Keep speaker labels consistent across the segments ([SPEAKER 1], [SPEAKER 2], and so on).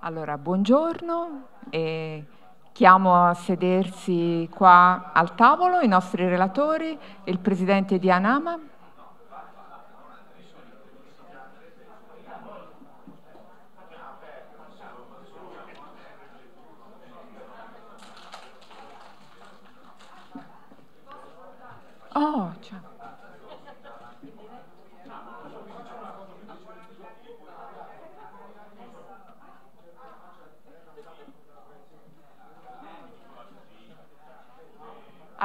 [SPEAKER 1] Allora, buongiorno. E chiamo a sedersi qua al tavolo i nostri relatori, il presidente di Anama,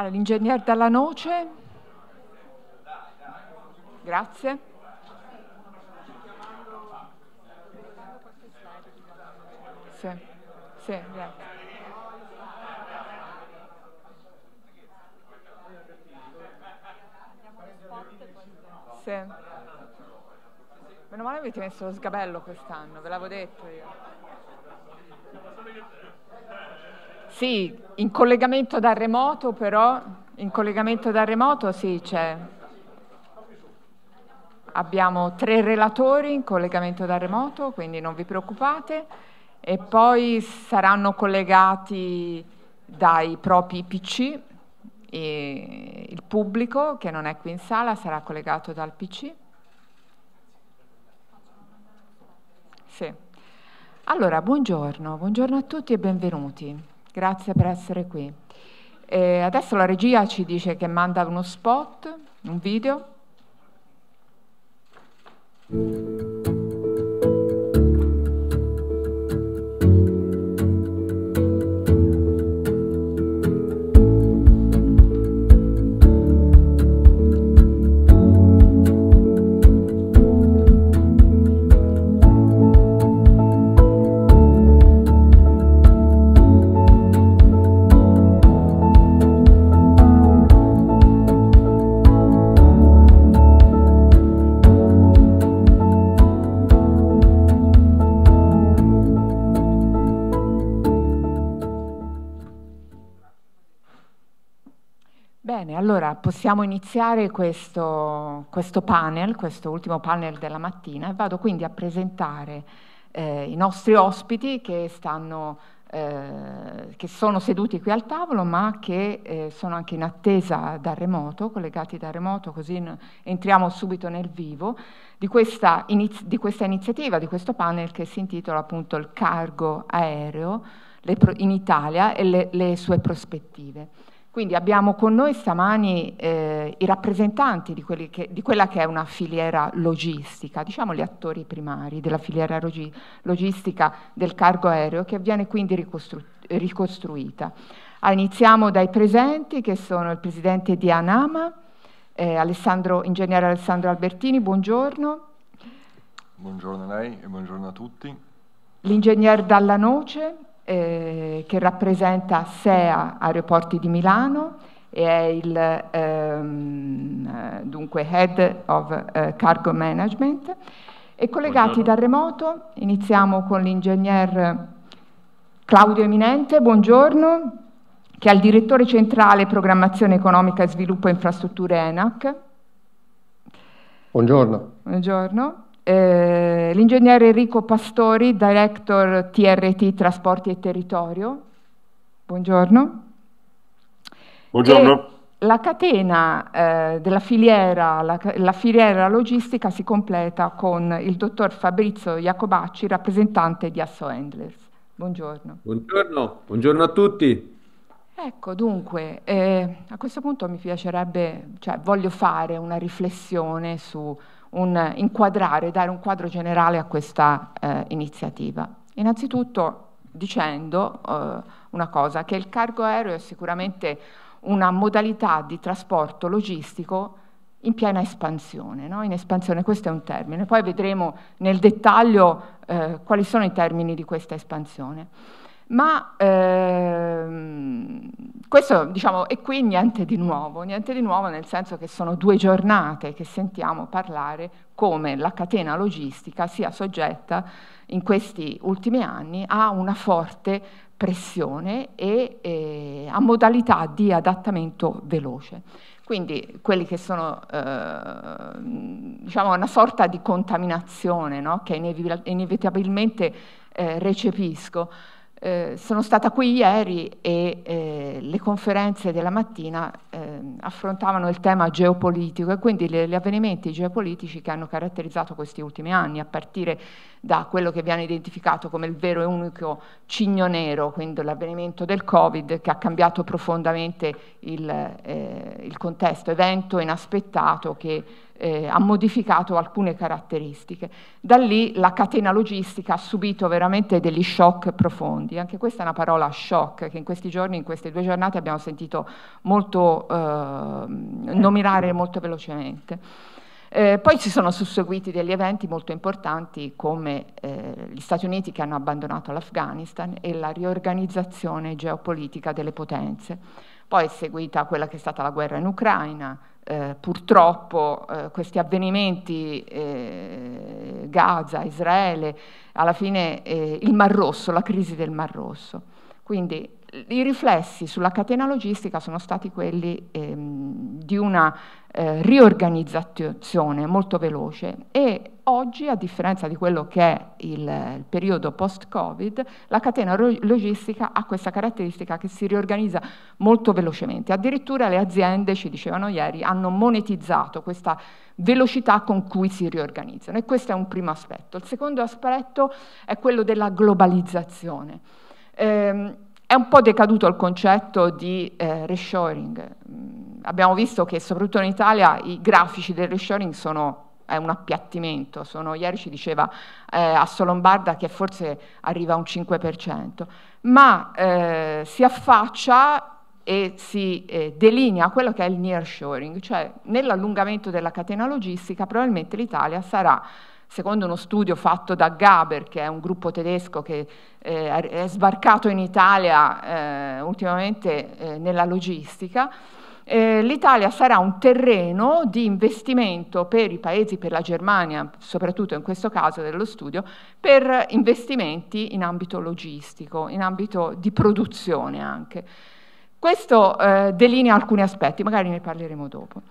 [SPEAKER 1] Allora, l'ingegner Dalla Noce. Grazie. Sì, sì, grazie. Sì. Meno male avete messo lo sgabello quest'anno, ve l'avevo detto io. Sì, in collegamento da remoto però, in collegamento da remoto sì c'è. Abbiamo tre relatori in collegamento da remoto, quindi non vi preoccupate. E poi saranno collegati dai propri PC. E il pubblico che non è qui in sala sarà collegato dal PC. Sì. Allora, buongiorno, buongiorno a tutti e benvenuti. Grazie per essere qui. E adesso la regia ci dice che manda uno spot, un video. Bene, allora possiamo iniziare questo, questo, panel, questo ultimo panel della mattina e vado quindi a presentare eh, i nostri ospiti che, stanno, eh, che, sono seduti qui al tavolo ma che eh, sono anche in attesa da remoto, collegati da remoto, così entriamo subito nel vivo di questa, iniz- di questa iniziativa, di questo panel che si intitola appunto il cargo aereo in Italia e le, le sue prospettive. Quindi abbiamo con noi stamani eh, i rappresentanti di, che, di, quella che è una filiera logistica, diciamo gli attori primari della filiera logi logistica del cargo aereo che viene quindi ricostru ricostruita. iniziamo dai presenti che sono il presidente di Anama, eh, Alessandro, ingegnere Alessandro Albertini, buongiorno.
[SPEAKER 2] Buongiorno a lei e buongiorno a tutti.
[SPEAKER 1] L'ingegner Dalla Noce, eh, che rappresenta SEA Aeroporti di Milano e è il ehm, eh, dunque, Head of eh, Cargo Management. E collegati dal remoto iniziamo con l'ingegner Claudio Eminente, buongiorno, che è il direttore centrale Programmazione Economica e Sviluppo Infrastrutture ENAC. Buongiorno. Buongiorno. Eh, l'ingegnere Enrico Pastori, Director TRT Trasporti e Territorio. Buongiorno. Buongiorno. E la catena eh, della filiera, la, la, filiera logistica si completa con il dottor Fabrizio Iacobacci, rappresentante di Asso Endless. Buongiorno.
[SPEAKER 3] Buongiorno, buongiorno a tutti.
[SPEAKER 1] Ecco, dunque, eh, a questo punto mi piacerebbe, cioè voglio fare una riflessione su un inquadrare, dare un quadro generale a questa eh, iniziativa. Innanzitutto dicendo eh, una cosa, che il cargo aereo è sicuramente una modalità di trasporto logistico in piena espansione, no? in espansione questo è un termine, poi vedremo nel dettaglio eh, quali sono i termini di questa espansione. Ma ehm, questo, diciamo, e qui niente di nuovo, niente di nuovo nel senso che sono due giornate che sentiamo parlare come la catena logistica sia soggetta in questi ultimi anni a una forte pressione e eh, a modalità di adattamento veloce. Quindi quelli che sono eh, diciamo una sorta di contaminazione no? che inevitabilmente eh, recepisco eh, sono stata qui ieri e eh, le conferenze della mattina eh, affrontavano il tema geopolitico e quindi gli avvenimenti geopolitici che hanno caratterizzato questi ultimi anni, a partire da quello che viene identificato come il vero e unico cigno nero, quindi l'avvenimento del Covid che ha cambiato profondamente il, eh, il contesto, evento inaspettato che eh, ha modificato alcune caratteristiche. Da lì la catena logistica ha subito veramente degli shock profondi. Anche questa è una parola shock che in questi giorni, in queste due giornate abbiamo sentito molto eh, eh. nominare molto velocemente. Eh, poi si sono susseguiti degli eventi molto importanti come eh, gli Stati Uniti che hanno abbandonato l'Afghanistan e la riorganizzazione geopolitica delle potenze. Poi è seguita quella che è stata la guerra in Ucraina, eh, purtroppo eh, questi avvenimenti eh, Gaza, Israele, alla fine eh, il Mar Rosso, la crisi del Mar Rosso. Quindi i riflessi sulla catena logistica sono stati quelli ehm, di una eh, riorganizzazione molto veloce e oggi, a differenza di quello che è il, il periodo post-Covid, la catena logistica ha questa caratteristica che si riorganizza molto velocemente. Addirittura le aziende, ci dicevano ieri, hanno monetizzato questa velocità con cui si riorganizzano e questo è un primo aspetto. Il secondo aspetto è quello della globalizzazione. Ehm, è un po' decaduto il concetto di eh, reshoring. Mm, abbiamo visto che soprattutto in Italia i grafici del reshoring sono è un appiattimento. Sono, ieri ci diceva eh, Asso Lombarda che forse arriva a un 5%, ma eh, si affaccia e si eh, delinea quello che è il nearshoring, cioè nell'allungamento della catena logistica probabilmente l'Italia sarà Secondo uno studio fatto da Gaber, che è un gruppo tedesco che eh, è sbarcato in Italia eh, ultimamente eh, nella logistica, eh, l'Italia sarà un terreno di investimento per i paesi, per la Germania, soprattutto in questo caso dello studio, per investimenti in ambito logistico, in ambito di produzione anche. Questo eh, delinea alcuni aspetti, magari ne parleremo dopo.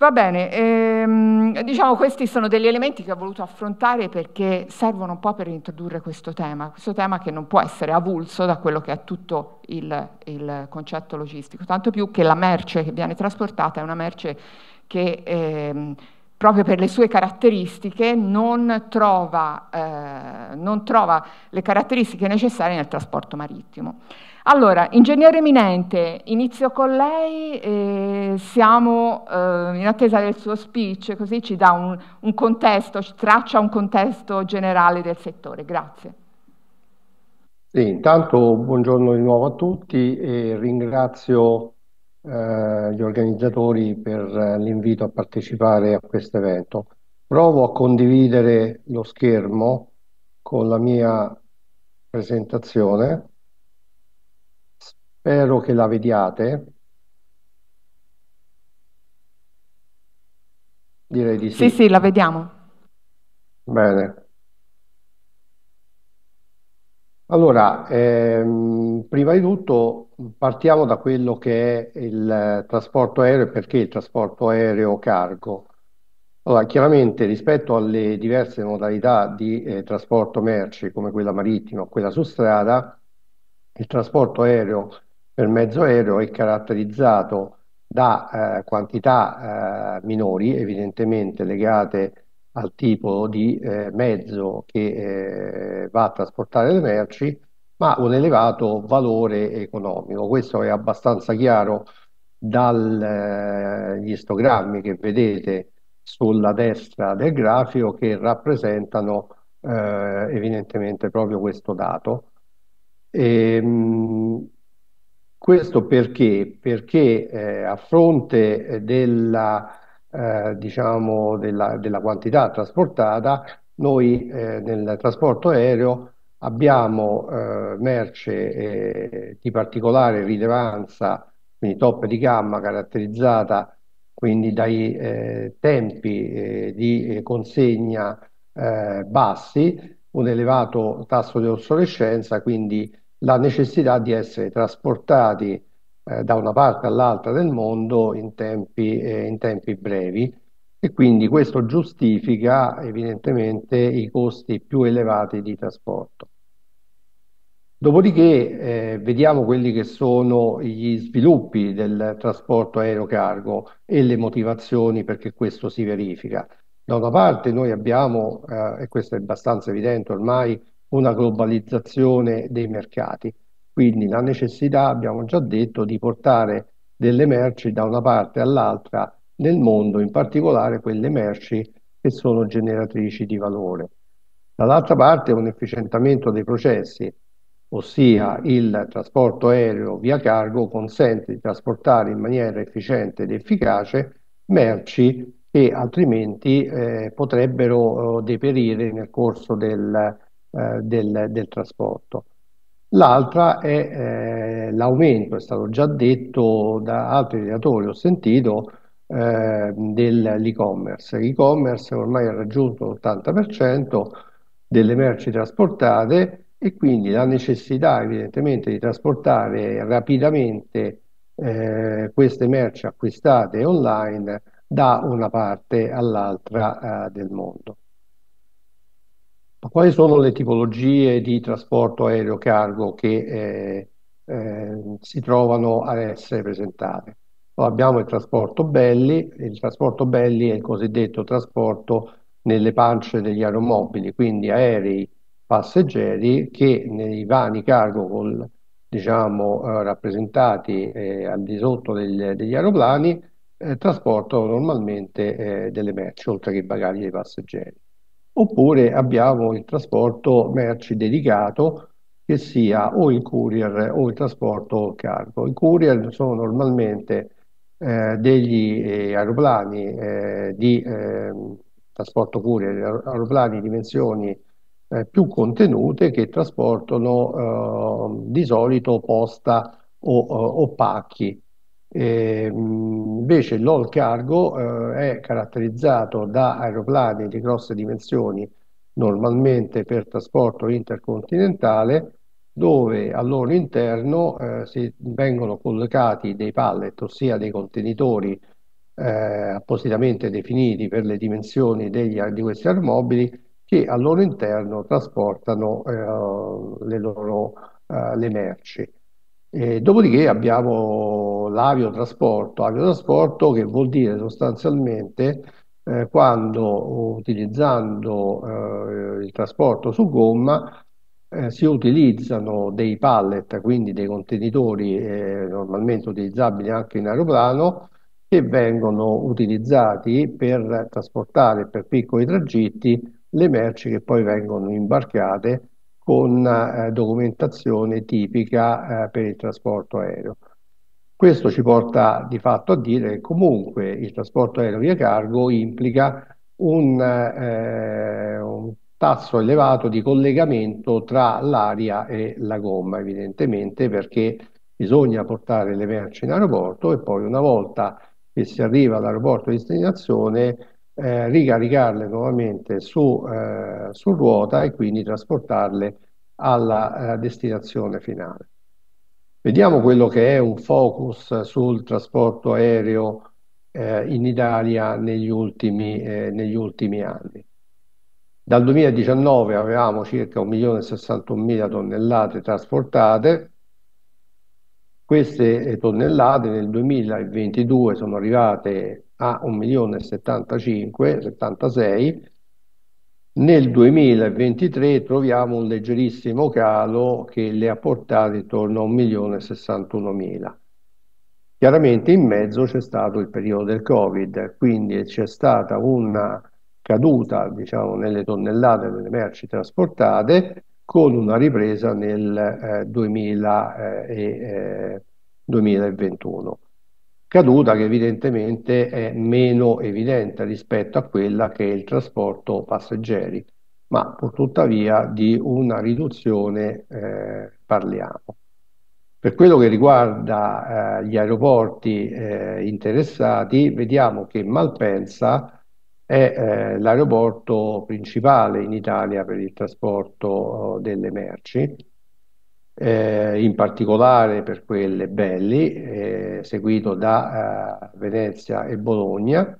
[SPEAKER 1] Va bene, ehm, diciamo questi sono degli elementi che ho voluto affrontare perché servono un po' per introdurre questo tema, questo tema che non può essere avulso da quello che è tutto il, il concetto logistico, tanto più che la merce che viene trasportata è una merce che ehm, proprio per le sue caratteristiche non trova, eh, non trova le caratteristiche necessarie nel trasporto marittimo. Allora, ingegnere eminente, inizio con lei, e siamo eh, in attesa del suo speech, così ci dà un, un contesto, ci traccia un contesto generale del settore. Grazie.
[SPEAKER 4] Sì, intanto buongiorno di nuovo a tutti e ringrazio eh, gli organizzatori per eh, l'invito a partecipare a questo evento. Provo a condividere lo schermo con la mia presentazione. Spero che la vediate. Direi di sì. Sì, sì,
[SPEAKER 1] la vediamo.
[SPEAKER 4] Bene. Allora, ehm, prima di tutto partiamo da quello che è il trasporto aereo e perché il trasporto aereo cargo. Allora, chiaramente rispetto alle diverse modalità di eh, trasporto merci, come quella marittima o quella su strada, il trasporto aereo per mezzo aereo è caratterizzato da eh, quantità eh, minori, evidentemente legate al tipo di eh, mezzo che eh, va a trasportare le merci, ma un elevato valore economico. Questo è abbastanza chiaro dagli eh, istogrammi che vedete sulla destra del grafico che rappresentano eh, evidentemente proprio questo dato. E, ehm, mh, questo perché? Perché eh, a fronte eh, della, eh, diciamo della, della, quantità trasportata, noi eh, nel trasporto aereo abbiamo eh, merce eh, di particolare rilevanza, quindi top di gamma caratterizzata quindi dai tempi di consegna bassi, un elevato tasso di obsolescenza, quindi la necessità di essere trasportati eh, da una parte all'altra del mondo in tempi, eh, in tempi brevi e quindi questo giustifica evidentemente i costi più elevati di trasporto. Dopodiché eh, vediamo quelli che sono gli sviluppi del trasporto aerocargo e le motivazioni perché questo si verifica. Da una parte noi abbiamo, eh, e questo è abbastanza evidente ormai, una globalizzazione dei mercati. Quindi la necessità, abbiamo già detto, di portare delle merci da una parte all'altra nel mondo, in particolare quelle merci che sono generatrici di valore. Dall'altra parte un efficientamento dei processi, ossia il trasporto aereo via cargo consente di trasportare in maniera efficiente ed efficace merci che altrimenti eh, potrebbero eh, deperire nel corso del, eh, del, del, trasporto. L'altra è eh, l'aumento, è stato già detto da altri relatori, ho sentito, eh, dell'e-commerce. L'e-commerce ormai ha raggiunto l'80% delle merci trasportate e quindi la necessità evidentemente di trasportare rapidamente eh, queste merci acquistate online da una parte all'altra eh, del mondo. Ma quali sono le tipologie di trasporto aereo cargo che eh, eh, si trovano ad essere presentate? No, abbiamo il trasporto belli, il trasporto belli è il cosiddetto trasporto nelle pance degli aeromobili, quindi aerei passeggeri che nei vani cargo col, diciamo, eh, rappresentati eh, al di sotto degli, degli aeroplani eh, trasportano normalmente eh, delle merci oltre che i bagagli dei passeggeri oppure abbiamo il trasporto merci dedicato che sia o il courier o il trasporto cargo. I courier sono normalmente eh, degli eh, aeroplani eh, di ehm, trasporto courier, aeroplani di dimensioni eh, più contenute che trasportano ehm, di solito posta o, eh, o pacchi. Eh, invece l'all cargo eh, è caratterizzato da aeroplani di grosse dimensioni, normalmente per trasporto intercontinentale, dove al loro interno eh, si vengono collocati dei pallet, ossia dei contenitori eh, appositamente definiti per le dimensioni degli, di questi aeromobili, che al loro interno trasportano eh, le loro eh, le merci. Eh, dopodiché abbiamo l'aviotrasporto, aviotrasporto che vuol dire sostanzialmente eh, quando utilizzando eh, il trasporto su gomma eh, si utilizzano dei pallet, quindi dei contenitori eh, normalmente utilizzabili anche in aeroplano, che vengono utilizzati per trasportare per piccoli tragitti le merci che poi vengono imbarcate con eh, documentazione tipica eh, per il trasporto aereo. Questo ci porta di fatto a dire che comunque il trasporto aereo via cargo implica un, eh, un tasso elevato di collegamento tra l'aria e la gomma, evidentemente perché bisogna portare le merci in aeroporto e poi una volta che si arriva all'aeroporto di destinazione eh, ricaricarle nuovamente su, eh, su, ruota e quindi trasportarle alla eh, destinazione finale. Vediamo quello che è un focus sul trasporto aereo eh, in Italia negli ultimi, eh, negli ultimi anni. Dal 2019 avevamo circa 1.061.000 tonnellate trasportate, queste tonnellate nel 2022 sono arrivate a 1.075.076, nel 2023 troviamo un leggerissimo calo che le ha portate intorno a 1.061.000. Chiaramente in mezzo c'è stato il periodo del Covid, quindi c'è stata una caduta diciamo, nelle tonnellate delle merci trasportate con una ripresa nel eh, 2000, eh, eh, 2021 caduta che evidentemente è meno evidente rispetto a quella che è il trasporto passeggeri, ma purtuttavia di una riduzione eh, parliamo. Per quello che riguarda eh, gli aeroporti eh, interessati, vediamo che Malpensa è eh, l'aeroporto principale in Italia per il trasporto oh, delle merci, eh, in particolare per quelle belli, eh, seguito da eh, Venezia e Bologna,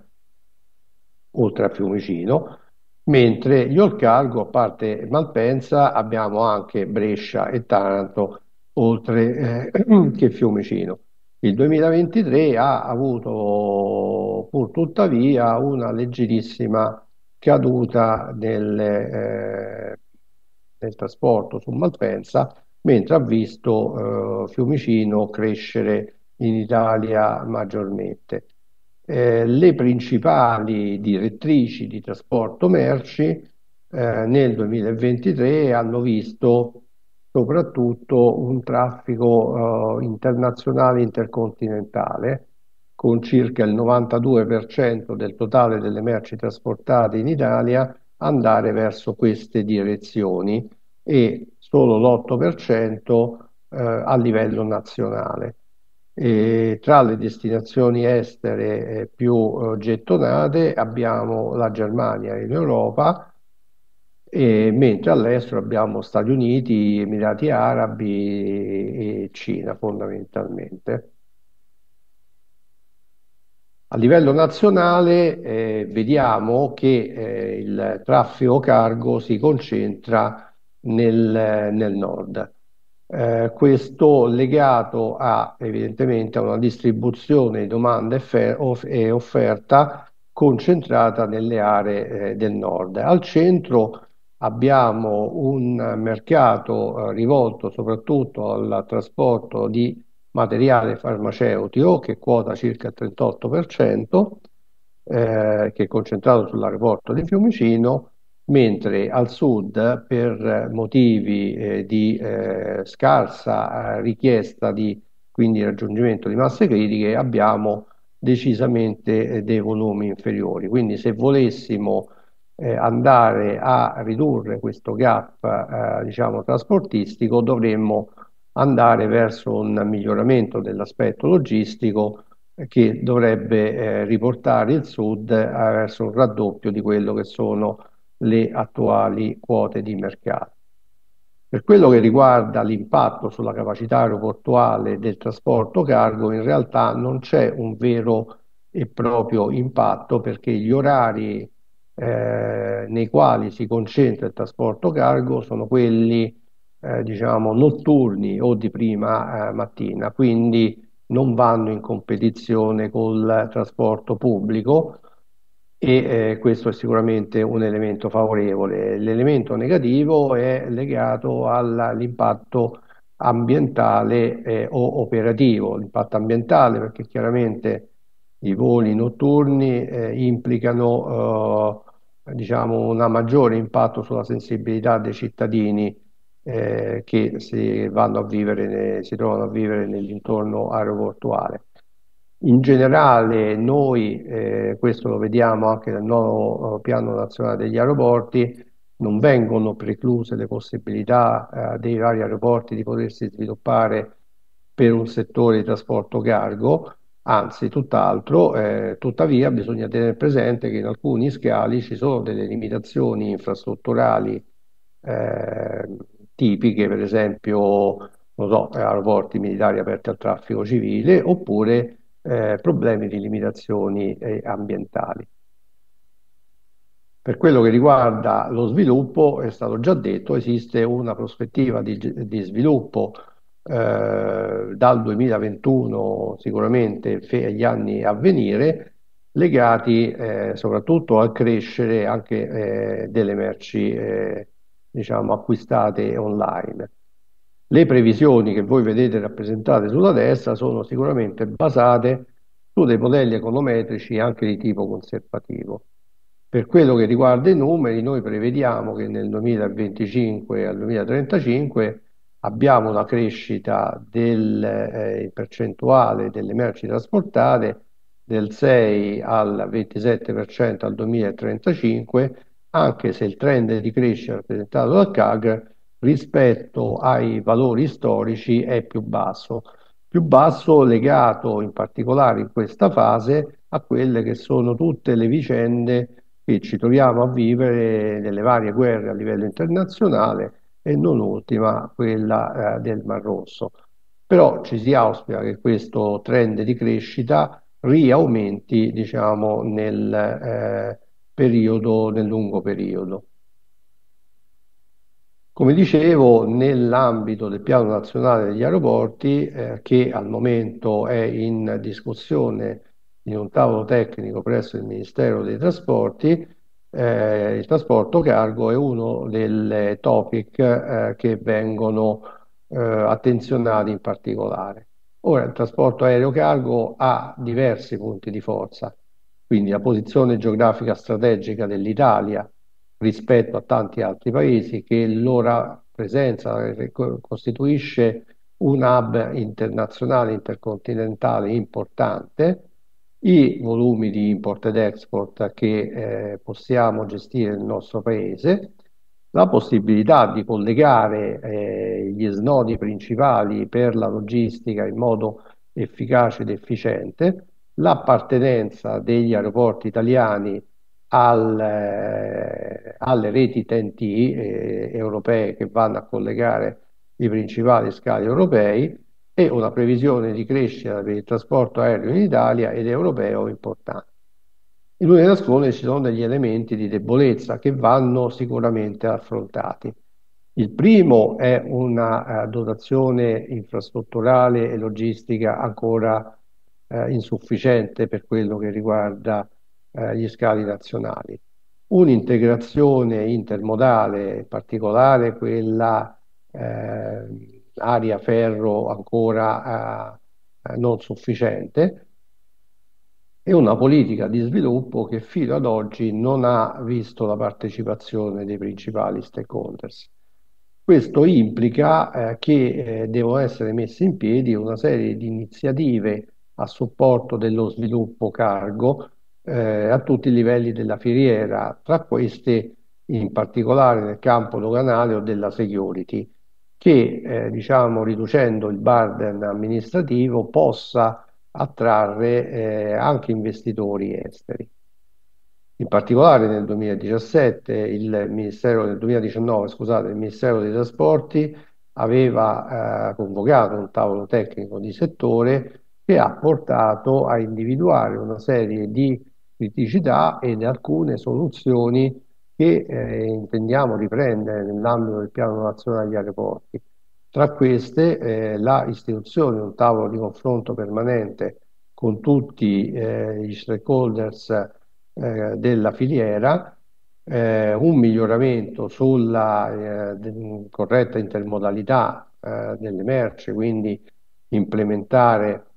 [SPEAKER 4] oltre a Fiumicino, mentre gli Olcargo, a parte Malpensa, abbiamo anche Brescia e Taranto, oltre eh, che Fiumicino. Il 2023 ha avuto pur tuttavia una leggerissima caduta nel, eh, nel trasporto su Malpensa, mentre ha visto eh, Fiumicino crescere in Italia maggiormente. Eh, le principali direttrici di trasporto merci eh, nel 2023 hanno visto soprattutto un traffico eh, internazionale intercontinentale con circa il 92% del totale delle merci trasportate in Italia andare verso queste direzioni e solo l'8% eh, a livello nazionale. E tra le destinazioni estere eh, più eh, gettonate abbiamo la Germania in Europa, e, mentre all'estero abbiamo Stati Uniti, Emirati Arabi e Cina fondamentalmente. A livello nazionale eh, vediamo che eh, il traffico cargo si concentra nel, nel nord. Eh, questo legato a, evidentemente a una distribuzione di domanda e, fer- off- e offerta concentrata nelle aree eh, del nord. Al centro abbiamo un mercato eh, rivolto soprattutto al trasporto di materiale farmaceutico che quota circa il 38%, eh, che è concentrato sull'aeroporto di Fiumicino, mentre al sud per motivi eh, di eh, scarsa eh, richiesta di quindi raggiungimento di masse critiche abbiamo decisamente eh, dei volumi inferiori. Quindi se volessimo eh, andare a ridurre questo gap eh, diciamo trasportistico dovremmo andare verso un miglioramento dell'aspetto logistico che dovrebbe riportare il sud verso un raddoppio di quello che sono le attuali quote di mercato. Per quello che riguarda l'impatto sulla capacità aeroportuale del trasporto cargo, in realtà non c'è un vero e proprio impatto perché gli orari eh, nei quali si concentra il trasporto cargo sono quelli eh, diciamo notturni o di prima eh, mattina, quindi non vanno in competizione col trasporto pubblico, e eh, questo è sicuramente un elemento favorevole. L'elemento negativo è legato all'impatto ambientale eh, o operativo, l'impatto ambientale perché chiaramente i voli notturni eh, implicano eh, diciamo un maggiore impatto sulla sensibilità dei cittadini eh, che si, vanno a vivere, ne, si trovano a vivere nell'intorno aeroportuale. In generale noi, eh, questo lo vediamo anche nel nuovo eh, piano nazionale degli aeroporti, non vengono precluse le possibilità eh, dei vari aeroporti di potersi sviluppare per un settore di trasporto cargo, anzi tutt'altro, eh, tuttavia bisogna tenere presente che in alcuni scali ci sono delle limitazioni infrastrutturali eh, tipiche, per esempio so, aeroporti militari aperti al traffico civile oppure eh, problemi di limitazioni eh, ambientali. Per quello che riguarda lo sviluppo, è stato già detto, esiste una prospettiva di, di sviluppo eh, dal 2021 sicuramente agli anni a venire legati eh, soprattutto al crescere anche eh, delle merci eh, diciamo acquistate online. Le previsioni che voi vedete rappresentate sulla destra sono sicuramente basate su dei modelli econometrici anche di tipo conservativo. Per quello che riguarda i numeri, noi prevediamo che nel 2025 al 2035 abbiamo una crescita del, eh, percentuale delle merci trasportate del 6 al 27% al 2035, anche se il trend di crescita rappresentato dal CAGR rispetto ai valori storici è più basso, più basso legato in particolare in questa fase a quelle che sono tutte le vicende che ci troviamo a vivere nelle varie guerre a livello internazionale e non ultima quella eh, del Mar Rosso. Però ci si auspica che questo trend di crescita riaumenti diciamo, nel, eh, periodo, nel lungo periodo. Come dicevo, nell'ambito del piano nazionale degli aeroporti, eh, che al momento è in discussione in un tavolo tecnico presso il Ministero dei Trasporti, eh, il trasporto cargo è uno dei topic eh, che vengono eh, attenzionati in particolare. Ora, il trasporto aereo cargo ha diversi punti di forza, quindi la posizione geografica strategica dell'Italia rispetto a tanti altri paesi che l'ora presenza costituisce un hub internazionale, intercontinentale importante, i volumi di import ed export che eh, possiamo gestire nel nostro paese, la possibilità di collegare eh, gli snodi principali per la logistica in modo efficace ed efficiente, l'appartenenza degli aeroporti italiani al, eh, alle reti TNT eh, europee che vanno a collegare i principali scali europei e una previsione di crescita per il trasporto aereo in Italia ed europeo importante. In una della scuola ci sono degli elementi di debolezza che vanno sicuramente affrontati. Il primo è una eh, dotazione infrastrutturale e logistica ancora eh, insufficiente per quello che riguarda eh, gli scali nazionali. Un'integrazione intermodale, in particolare quella eh, aria-ferro ancora eh, non sufficiente, e una politica di sviluppo che fino ad oggi non ha visto la partecipazione dei principali stakeholders. Questo implica eh, che eh, devono essere messe in piedi una serie di iniziative a supporto dello sviluppo cargo eh, a tutti i livelli della filiera, tra questi in particolare nel campo doganale o della security, che eh, diciamo, riducendo il burden amministrativo possa attrarre eh, anche investitori esteri. In particolare nel 2017 il Ministero, nel 2019 scusate, il Ministero dei Trasporti aveva eh, convocato un tavolo tecnico di settore che ha portato a individuare una serie di criticità ed alcune soluzioni che eh, intendiamo riprendere nell'ambito del piano nazionale degli aeroporti. Tra queste eh, la istituzione di un tavolo di confronto permanente con tutti eh, gli stakeholders eh, della filiera, eh, un miglioramento sulla eh, corretta intermodalità delle merci, quindi implementare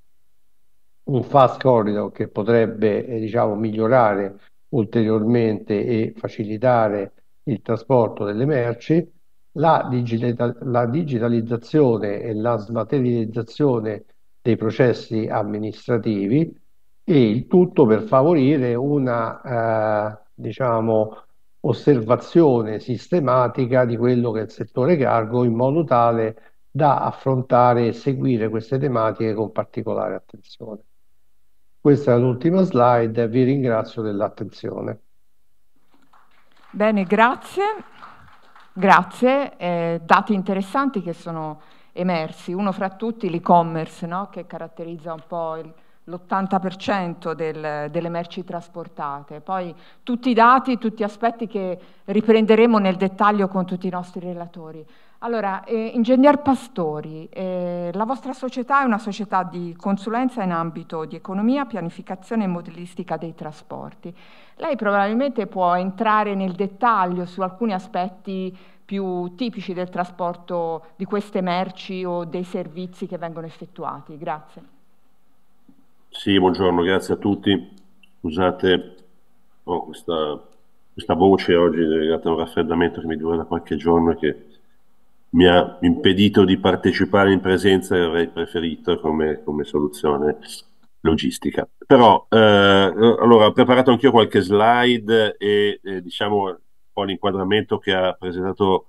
[SPEAKER 4] un fast corridor che potrebbe eh, diciamo, migliorare ulteriormente e facilitare il trasporto delle merci, la, digita- la digitalizzazione e la smaterializzazione dei processi amministrativi e il tutto per favorire una eh, diciamo, osservazione sistematica di quello che è il settore cargo in modo tale da affrontare e seguire queste tematiche con particolare attenzione. Questa è l'ultima slide, vi ringrazio dell'attenzione.
[SPEAKER 1] Bene, grazie. Grazie, eh, dati interessanti che sono emersi, uno fra tutti l'e-commerce no? che caratterizza un po' il, l'80% del, delle merci trasportate. Poi tutti i dati, tutti gli aspetti che riprenderemo nel dettaglio con tutti i nostri relatori. Allora, eh, Ingegner Pastori, eh, la vostra società è una società di consulenza in ambito di economia, pianificazione e modellistica dei trasporti. Lei probabilmente può entrare nel dettaglio su alcuni aspetti più tipici del trasporto di queste merci o dei servizi che vengono effettuati. Grazie.
[SPEAKER 5] Sì, buongiorno, grazie a tutti. Scusate, ho questa, questa voce oggi legata a un raffreddamento che mi dura da qualche giorno e che mi ha impedito di partecipare in presenza e avrei preferito come, come soluzione logistica. Però eh, allora, ho preparato anch'io qualche slide e, e eh, diciamo un po' l'inquadramento che ha presentato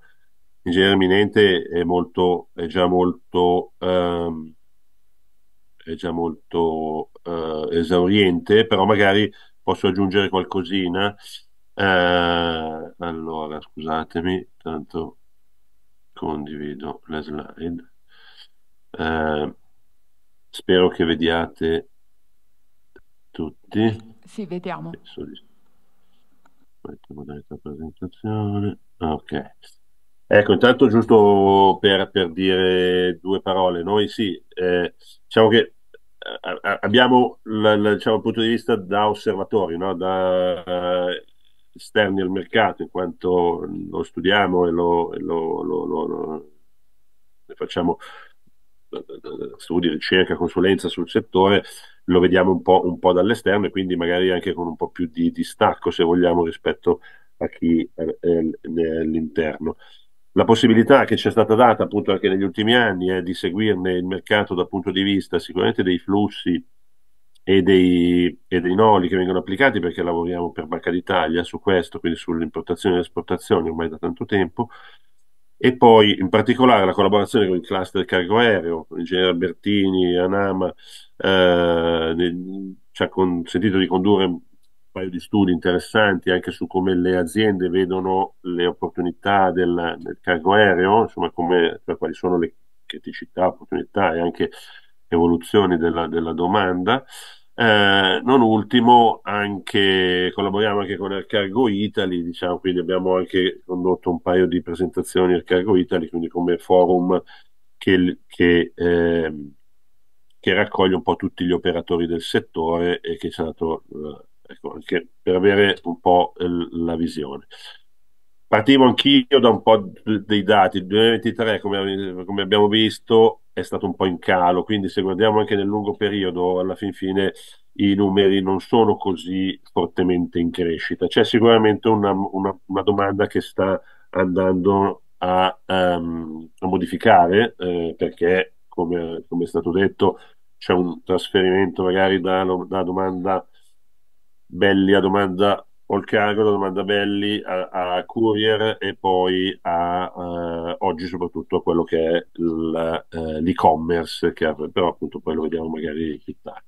[SPEAKER 5] l'ingegnere Minente è, molto, è già molto, ehm, è già molto eh, esauriente, però magari posso aggiungere qualcosina. Eh, allora, scusatemi, tanto condivido la slide. Eh, spero che vediate tutti.
[SPEAKER 1] Sì, vediamo. Penso di...
[SPEAKER 5] presentazione. Ok. Ecco, intanto giusto per, per dire due parole, noi sì, eh, diciamo che eh, abbiamo la, diciamo, il punto di vista da osservatori, no? da, eh, esterni al mercato in quanto lo studiamo e lo, e lo, lo, lo facciamo studi, ricerca, consulenza sul settore, lo vediamo un po', un po', dall'esterno e quindi magari anche con un po' più di distacco, se vogliamo, rispetto a chi è, all'interno. La possibilità che ci è stata data appunto anche negli ultimi anni è di seguirne il mercato dal punto di vista sicuramente dei flussi e dei, e dei noli che vengono applicati perché lavoriamo per Banca d'Italia su questo, quindi sull'importazione e esportazione ormai da tanto tempo e poi in particolare la collaborazione con il cluster cargo aereo, con l'ingegnere Albertini, Anama, eh, ci ha consentito di condurre un paio di studi interessanti anche su come le aziende vedono le opportunità del, del cargo aereo, insomma come, cioè, quali sono le criticità, opportunità e anche evoluzioni della, della domanda. Eh, non ultimo, anche, collaboriamo anche con Ercargo Italy, diciamo, quindi abbiamo anche condotto un paio di presentazioni Ercargo Italy, quindi come forum che, che, eh, che, raccoglie un po' tutti gli operatori del settore e che è stato, eh, ecco, anche per avere un po' la visione. Partivo anch'io da un po' dei dati, il 2023 come, come, abbiamo visto è stato un po' in calo, quindi se guardiamo anche nel lungo periodo alla fin fine i numeri non sono così fortemente in crescita, c'è sicuramente una, una, una domanda che sta andando a, um, a modificare eh, perché come, come, è stato detto c'è un trasferimento magari da, da domanda belli a domanda Olcagolo da Mandabelli a, a, Courier e poi a eh, oggi soprattutto quello che è eh, l'e-commerce, che però appunto poi lo vediamo magari più tardi.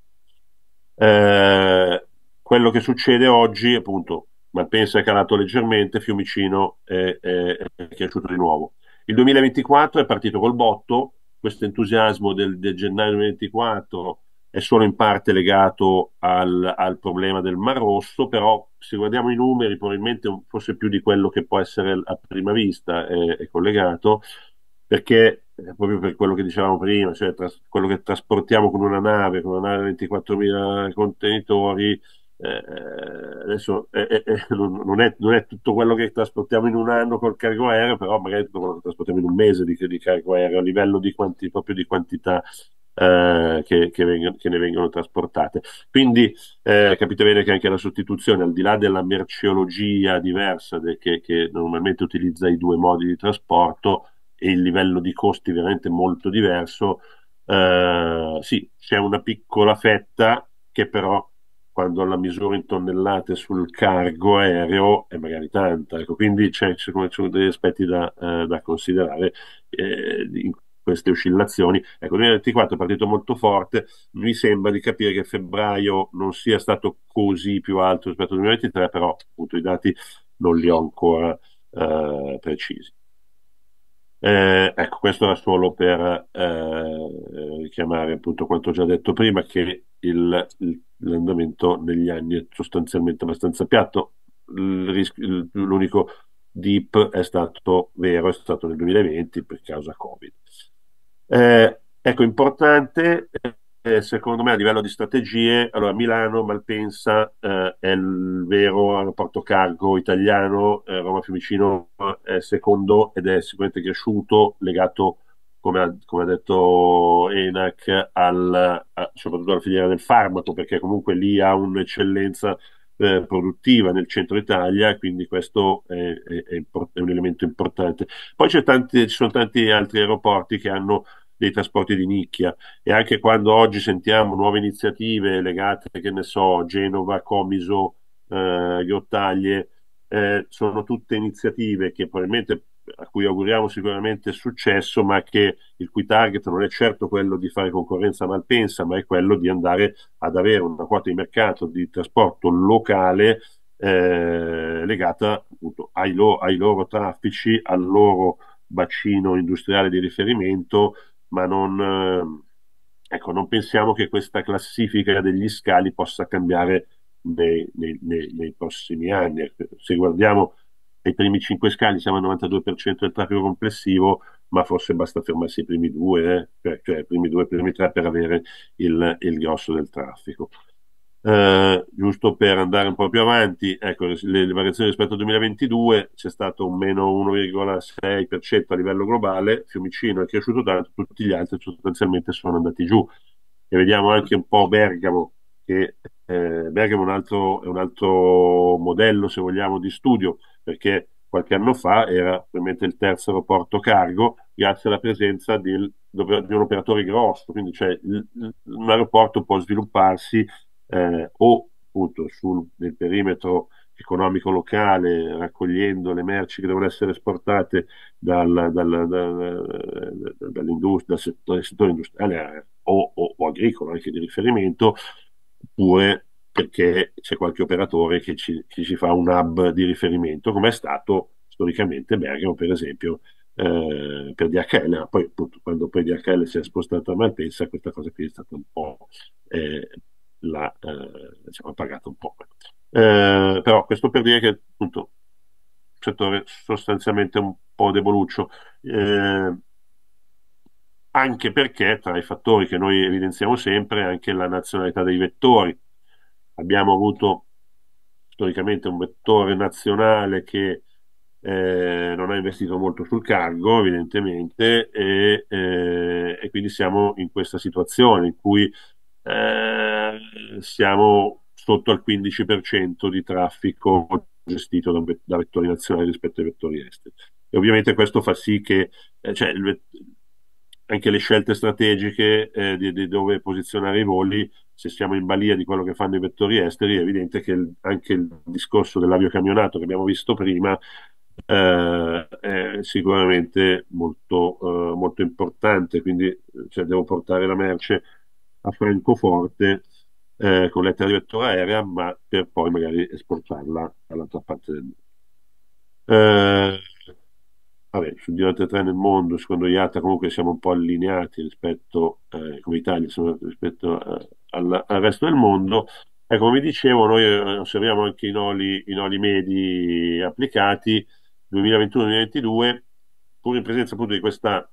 [SPEAKER 5] Eh, quello che succede oggi, appunto, Malpensa è calato leggermente, Fiumicino è, è, è cresciuto di nuovo. Il 2024 è partito col botto, questo entusiasmo del, del gennaio 2024 è solo in parte legato al, al, problema del Mar Rosso, però se guardiamo i numeri probabilmente forse più di quello che può essere a prima vista è, eh, è collegato, perché eh, proprio per quello che dicevamo prima, cioè tras- quello che trasportiamo con una nave, con una nave di 24.000 contenitori, eh, adesso eh, eh, non, è, non, è, tutto quello che trasportiamo in un anno col carico aereo, però magari tutto quello che trasportiamo in un mese di, di cargo aereo a livello di quanti, proprio di quantità eh, che, che, veng- che, ne vengono trasportate. Quindi eh, capite bene che anche la sostituzione, al di là della merceologia diversa de- che, che, normalmente utilizza i due modi di trasporto e il livello di costi veramente molto diverso, eh, sì, c'è una piccola fetta che però quando la misura in tonnellate sul cargo aereo è magari tanta. Ecco, quindi ci sono degli aspetti da, eh, da considerare eh, in, queste oscillazioni. Ecco, 2024 è partito molto forte, mi sembra di capire che febbraio non sia stato così più alto rispetto al 2023, però appunto i dati non li ho ancora eh, precisi. Eh, ecco, questo era solo per eh, richiamare appunto quanto ho già detto prima, che il, il, l'andamento negli anni è sostanzialmente abbastanza piatto. Il, l'unico dip è stato vero, è stato nel 2020 per causa Covid. Eh, ecco, importante eh, eh, secondo me a livello di strategie, allora Milano, Malpensa eh, è il vero aeroporto cargo italiano, eh, Roma Fiumicino è secondo ed è sicuramente cresciuto, legato come ha, come ha, detto Enac, al, a, soprattutto alla filiera del farmaco, perché comunque lì ha un'eccellenza eh, produttiva nel centro Italia, quindi questo è, è, è un elemento importante. Poi tanti, ci sono tanti altri aeroporti che hanno dei trasporti di nicchia e anche quando oggi sentiamo nuove iniziative legate, che ne so, Genova, Comiso, eh, Grottaglie, eh, sono tutte iniziative che probabilmente a cui auguriamo sicuramente successo, ma che il cui target non è certo quello di fare concorrenza a Malpensa, ma è quello di andare ad avere una quota di mercato di trasporto locale eh, legata appunto ai, lo- ai, loro traffici, al loro bacino industriale di riferimento, ma non, eh, ecco, non pensiamo che questa classifica degli scali possa cambiare nei, nei, nei, nei prossimi anni. Se guardiamo ai primi 5 scali siamo al 92% del traffico complessivo, ma forse basta fermarsi ai primi due, eh? cioè ai cioè, primi due, primi tre per avere il, il grosso del traffico. Eh, giusto per andare un po' più avanti, ecco, le, le variazioni rispetto al 2022 c'è stato un meno 1,6% a livello globale, Fiumicino è cresciuto tanto, tutti gli altri sostanzialmente sono andati giù. E vediamo anche un po' Bergamo che eh, Bergamo è un, altro, è un, altro, modello, se vogliamo, di studio, perché qualche anno fa era probabilmente il terzo aeroporto cargo grazie alla presenza del, di un operatore grosso, quindi cioè, un aeroporto può svilupparsi eh, o appunto sul, nel perimetro economico locale, raccogliendo le merci che devono essere esportate dal, dal, dal, dal settore industriale eh, o, o, o agricolo anche di riferimento, oppure perché c'è qualche operatore che ci, che ci fa un hub di riferimento, come è stato storicamente Bergamo, per esempio, eh, per DHL, poi appunto quando poi DHL si è spostata a Malpensa questa cosa qui è stata un po' eh, la, eh, diciamo, pagata un po'. Eh, però questo per dire che appunto il settore sostanzialmente un po' deboluccio. Eh, anche perché tra i fattori che noi evidenziamo sempre è anche la nazionalità dei vettori. Abbiamo avuto storicamente un vettore nazionale che eh, non ha investito molto sul cargo, evidentemente, e, eh, e quindi siamo in questa situazione in cui eh, siamo sotto al 15% di traffico gestito da, da vettori nazionali rispetto ai vettori esteri. E ovviamente questo fa sì che eh, cioè, il, anche le scelte strategiche eh, di, di, dove posizionare i voli, se siamo in balia di quello che fanno i vettori esteri, è evidente che il, anche il discorso dell'aviocamionato che abbiamo visto prima eh, è sicuramente molto, eh, molto importante, quindi cioè, devo portare la merce a Francoforte eh, con lettera di vettore aerea, ma per poi magari esportarla all'altra parte del mondo. Eh, vabbè, su Dirotta 3 nel mondo, secondo IATA comunque siamo un po' allineati rispetto, eh, come Italia, insomma, rispetto eh, al, al, resto del mondo. E come vi dicevo, noi eh, osserviamo anche i noli, i noli medi applicati 2021-2022, pur in presenza appunto di questa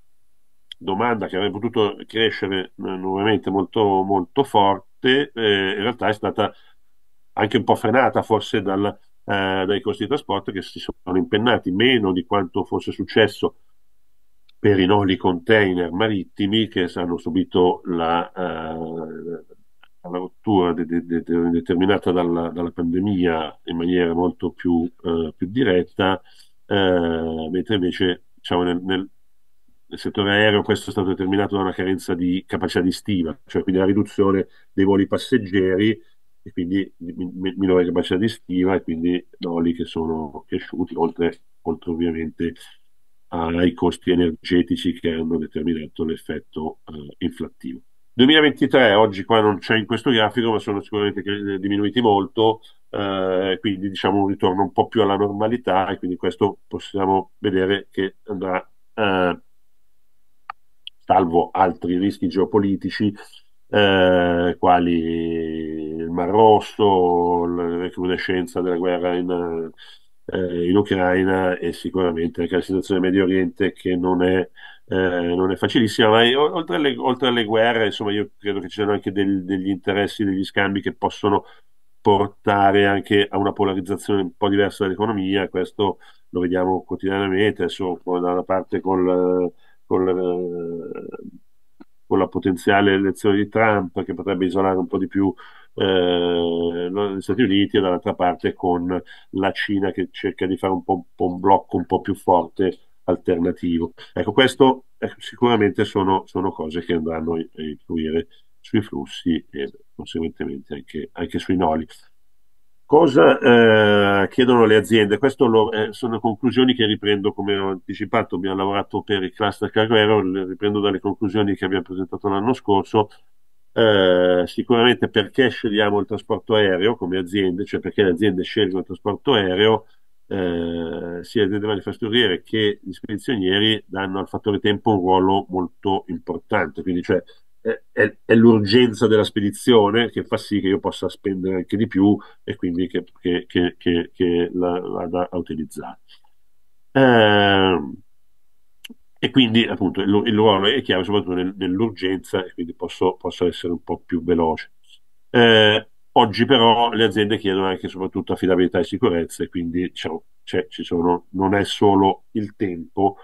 [SPEAKER 5] domanda che avrebbe potuto crescere eh, nuovamente molto, molto forte, eh, in realtà è stata anche un po' frenata forse dal, eh, dai costi di trasporto che si sono impennati meno di quanto fosse successo per i noli container marittimi che hanno subito la, eh, la rottura de- de- de- determinata dalla, dalla, pandemia in maniera molto più, eh, più diretta, eh, mentre invece diciamo, nel, nel nel settore aereo questo è stato determinato da una carenza di capacità di stiva, cioè quindi la riduzione dei voli passeggeri e quindi minore capacità di stiva e quindi noli che sono cresciuti, oltre, oltre ovviamente ai costi energetici che hanno determinato l'effetto eh, inflattivo. 2023, oggi qua non c'è in questo grafico, ma sono sicuramente eh, diminuiti molto, eh, quindi diciamo un ritorno un po' più alla normalità e quindi questo possiamo vedere che andrà, eh, salvo altri rischi geopolitici, eh, quali il Mar Rosso, la recrudescenza della guerra in, eh, in, Ucraina e sicuramente anche la situazione in Medio Oriente che non è, eh, non è facilissima, ma è, oltre, alle, oltre, alle, guerre, insomma, io credo che ci siano anche del, degli interessi, degli scambi che possono portare anche a una polarizzazione un po' diversa dell'economia, questo lo vediamo quotidianamente, adesso da una parte col, col con la potenziale elezione di Trump che potrebbe isolare un po' di più eh, gli Stati Uniti e dall'altra parte con la Cina che cerca di fare un, po', un, po un blocco un po' più forte alternativo. Ecco, questo eh, sicuramente sono, sono, cose che andranno a influire sui flussi e conseguentemente anche, anche sui noli. Cosa eh, chiedono le aziende? Queste eh, sono conclusioni che riprendo, come ho anticipato, abbiamo lavorato per il cluster Carrero, le riprendo dalle conclusioni che abbiamo presentato l'anno scorso. Eh, sicuramente perché scegliamo il trasporto aereo come aziende, cioè perché le aziende scelgono il trasporto aereo, eh, sia le aziende manifatturiere che gli spedizionieri danno al fattore tempo un ruolo molto importante, quindi cioè è, è, l'urgenza della spedizione che fa sì che io possa spendere anche di più e quindi che, che, che, che la, vada a utilizzare. Eh, e quindi appunto il, il ruolo è chiave soprattutto nel, nell'urgenza e quindi posso, posso, essere un po' più veloce. Eh, oggi però le aziende chiedono anche soprattutto affidabilità e sicurezza e quindi diciamo, cioè, sono, non è solo il tempo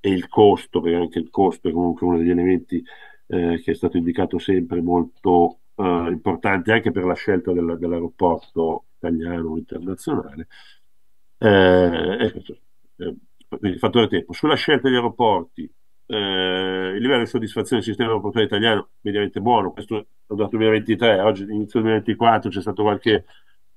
[SPEAKER 5] e il costo, perché anche il costo è comunque uno degli elementi eh, che è stato indicato sempre molto eh, importante anche per la scelta del, dell'aeroporto italiano internazionale. Eh, eh, eh, il fattore tempo. Sulla scelta degli aeroporti, il livello di soddisfazione del sistema aeroportuale italiano è mediamente buono, questo è dato 2023, oggi inizio 2024 c'è stato qualche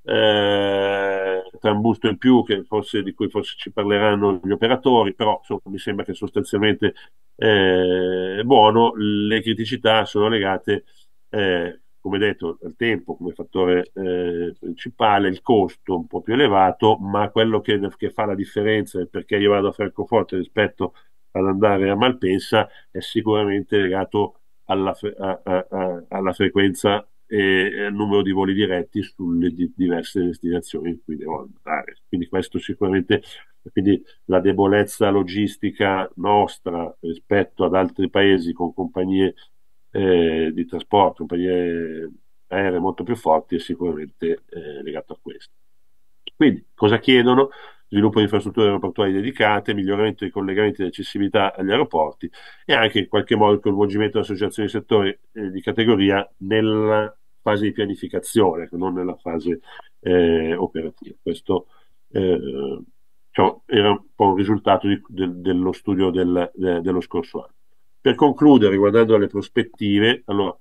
[SPEAKER 5] eh, trambusto in più forse, di cui forse ci parleranno gli operatori, però insomma, mi sembra che sostanzialmente eh, buono. Le criticità sono legate, eh, come detto, al tempo come fattore eh, principale, il costo un po' più elevato, ma quello che, che fa la differenza perché io vado a Francoforte rispetto ad andare a Malpensa è sicuramente legato alla, a, a, a, alla frequenza e il numero di voli diretti sulle di diverse destinazioni in cui devo andare. Quindi questo sicuramente quindi la debolezza logistica nostra rispetto ad altri paesi con compagnie eh, di trasporto, compagnie aeree molto più forti è sicuramente eh, legato a questo. Quindi cosa chiedono? sviluppo di infrastrutture aeroportuali dedicate, miglioramento dei collegamenti e accessibilità agli aeroporti e anche in qualche modo il coinvolgimento delle associazioni di settore eh, di categoria nella fase di pianificazione, ecco, non nella fase eh, operativa. Questo eh, diciamo, era un po' un risultato di, de, dello studio del, de, dello scorso anno. Per concludere, guardando alle prospettive, allora,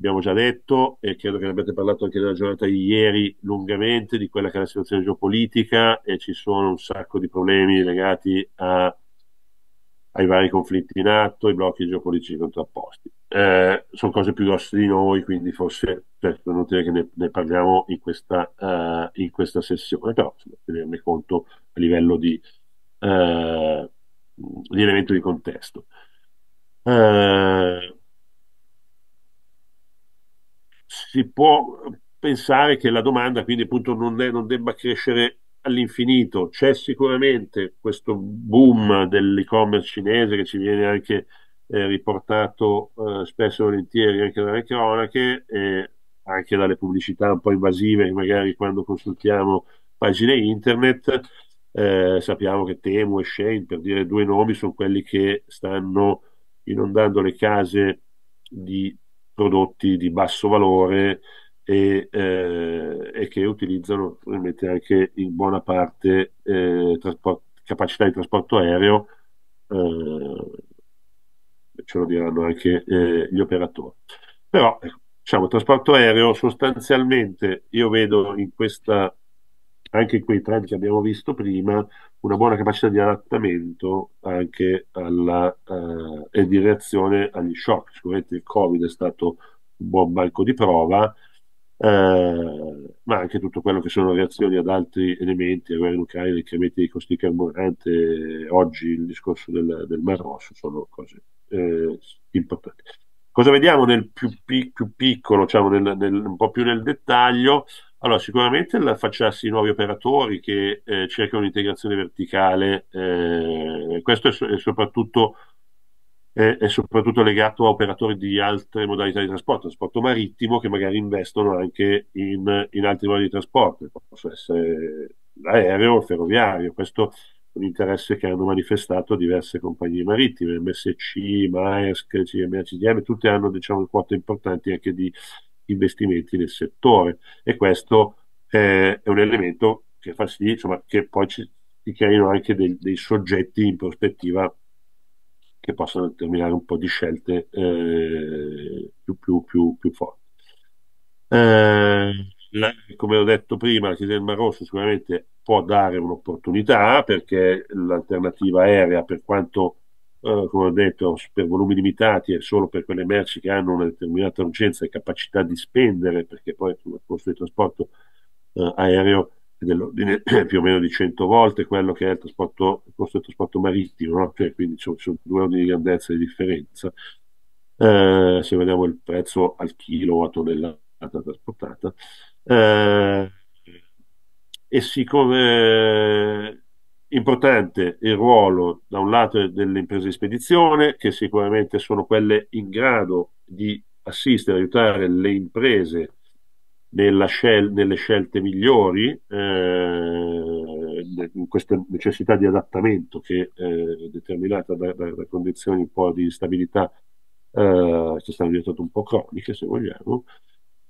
[SPEAKER 5] abbiamo già detto e credo che ne abbiate parlato anche nella giornata di ieri lungamente di quella che è la situazione geopolitica e ci sono un sacco di problemi legati a, ai vari conflitti in atto, ai blocchi geopolitici contrapposti. Eh, sono cose più grosse di noi, quindi forse certo, è inutile che ne, ne parliamo in questa, uh, in questa, sessione, però insomma, tenerne conto a livello di, uh, di elemento di contesto. Uh, si può pensare che la domanda quindi appunto non, è, non debba crescere all'infinito. C'è sicuramente questo boom dell'e-commerce cinese che ci viene anche eh, riportato eh, spesso e volentieri anche dalle cronache e anche dalle pubblicità un po' invasive magari quando consultiamo pagine internet eh, sappiamo che Temu e Shane, per dire due nomi, sono quelli che stanno inondando le case di prodotti di basso valore e, eh, e che utilizzano ovviamente anche in buona parte eh, capacità di trasporto aereo, eh, ce lo diranno anche eh, gli operatori. Però, ecco, diciamo, trasporto aereo sostanzialmente io vedo in questa anche quei trend che abbiamo visto prima, una buona capacità di adattamento anche alla, eh, e di reazione agli shock. Sicuramente il Covid è stato un buon banco di prova, eh, ma anche tutto quello che sono reazioni ad altri elementi, la guerra in Ucraina, l'incremento dei costi carburante, eh, oggi il discorso del, del Mar Rosso, sono cose eh, importanti. Cosa vediamo nel più, più piccolo, diciamo nel, nel, un po' più nel dettaglio? Allora, sicuramente l'affacciarsi a nuovi operatori che eh, cercano un'integrazione verticale, eh, questo è, so- è, soprattutto, eh, è, soprattutto, legato a operatori di altre modalità di trasporto, trasporto marittimo che magari investono anche in, in altri modi di trasporto, possono essere l'aereo o il ferroviario, questo è un interesse che hanno manifestato diverse compagnie marittime, MSC, Maersk, CMA, CDM, tutte hanno diciamo, quote importanti anche di investimenti nel settore e questo eh, è un elemento che fa sì insomma, che poi ci, si creino anche dei, dei, soggetti in prospettiva che possano determinare un po' di scelte eh, più, più, più, più, forti. Eh, come ho detto prima, la Chiesa del Mar Rosso sicuramente può dare un'opportunità perché l'alternativa aerea, per quanto eh, come ho detto, per volumi limitati e solo per quelle merci che hanno una determinata urgenza e capacità di spendere, perché poi il costo di trasporto uh, aereo è dell'ordine più o meno di 100 volte quello che è il, trasporto, il costo del trasporto marittimo, no? cioè, quindi ci sono, sono, due ordini di grandezza di differenza. Uh, se vediamo il prezzo al chilo o a tonnellata trasportata, e siccome Importante il ruolo da un lato delle imprese di spedizione, che sicuramente sono quelle in grado di assistere, aiutare le imprese scel- nelle scelte migliori, eh, in questa necessità di adattamento che è eh, determinata da, da, da condizioni un po' di instabilità eh, che stanno diventando un po' croniche, se vogliamo,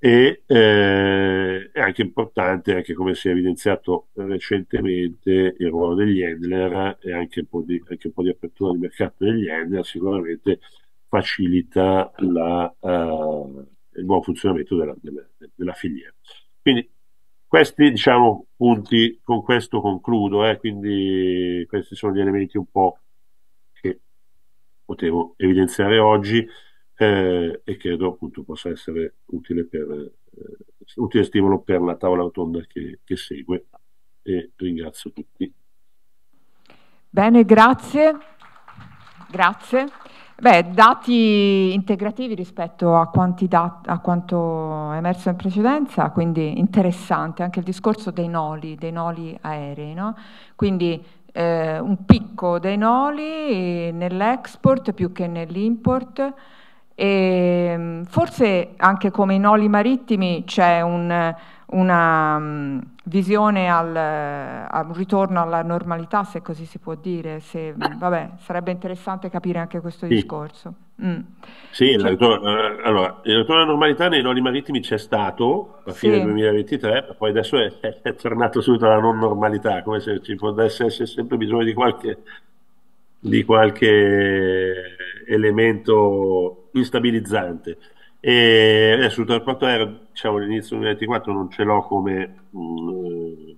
[SPEAKER 5] e eh, è anche importante, anche come si è evidenziato recentemente, il ruolo degli handler e anche un po' di, un po di apertura di mercato degli handler sicuramente facilita la, uh, il buon funzionamento della, della, della, filiera. Quindi questi diciamo punti, con questo concludo, eh, quindi questi sono gli elementi un po' che potevo evidenziare oggi eh, e credo appunto possa essere utile, per, eh, utile stimolo per la tavola rotonda che, che segue e ringrazio tutti.
[SPEAKER 1] Bene, grazie. Grazie. Beh, dati integrativi rispetto a, dat- a, quanto emerso in precedenza, quindi interessante anche il discorso dei noli, dei noli aerei. No? Quindi eh, un picco dei noli nell'export più che nell'import. E ehm, forse anche come in oli marittimi c'è un, una mm, visione al, eh, a ritorno alla normalità, se così si può dire. Se, mm, eh. vabbè, sarebbe interessante capire anche questo sì. discorso. Mm.
[SPEAKER 5] Sì, cioè, il, ritorno, eh, allora, il ritorno, alla normalità nei noli marittimi c'è stato a fine sì. 2023, poi adesso è, è tornato subito alla non normalità, come se ci potesse essere sempre bisogno di qualche di qualche elemento instabilizzante. E adesso il trasporto aereo, diciamo, l'inizio del 2024 non ce l'ho come, mm, eh,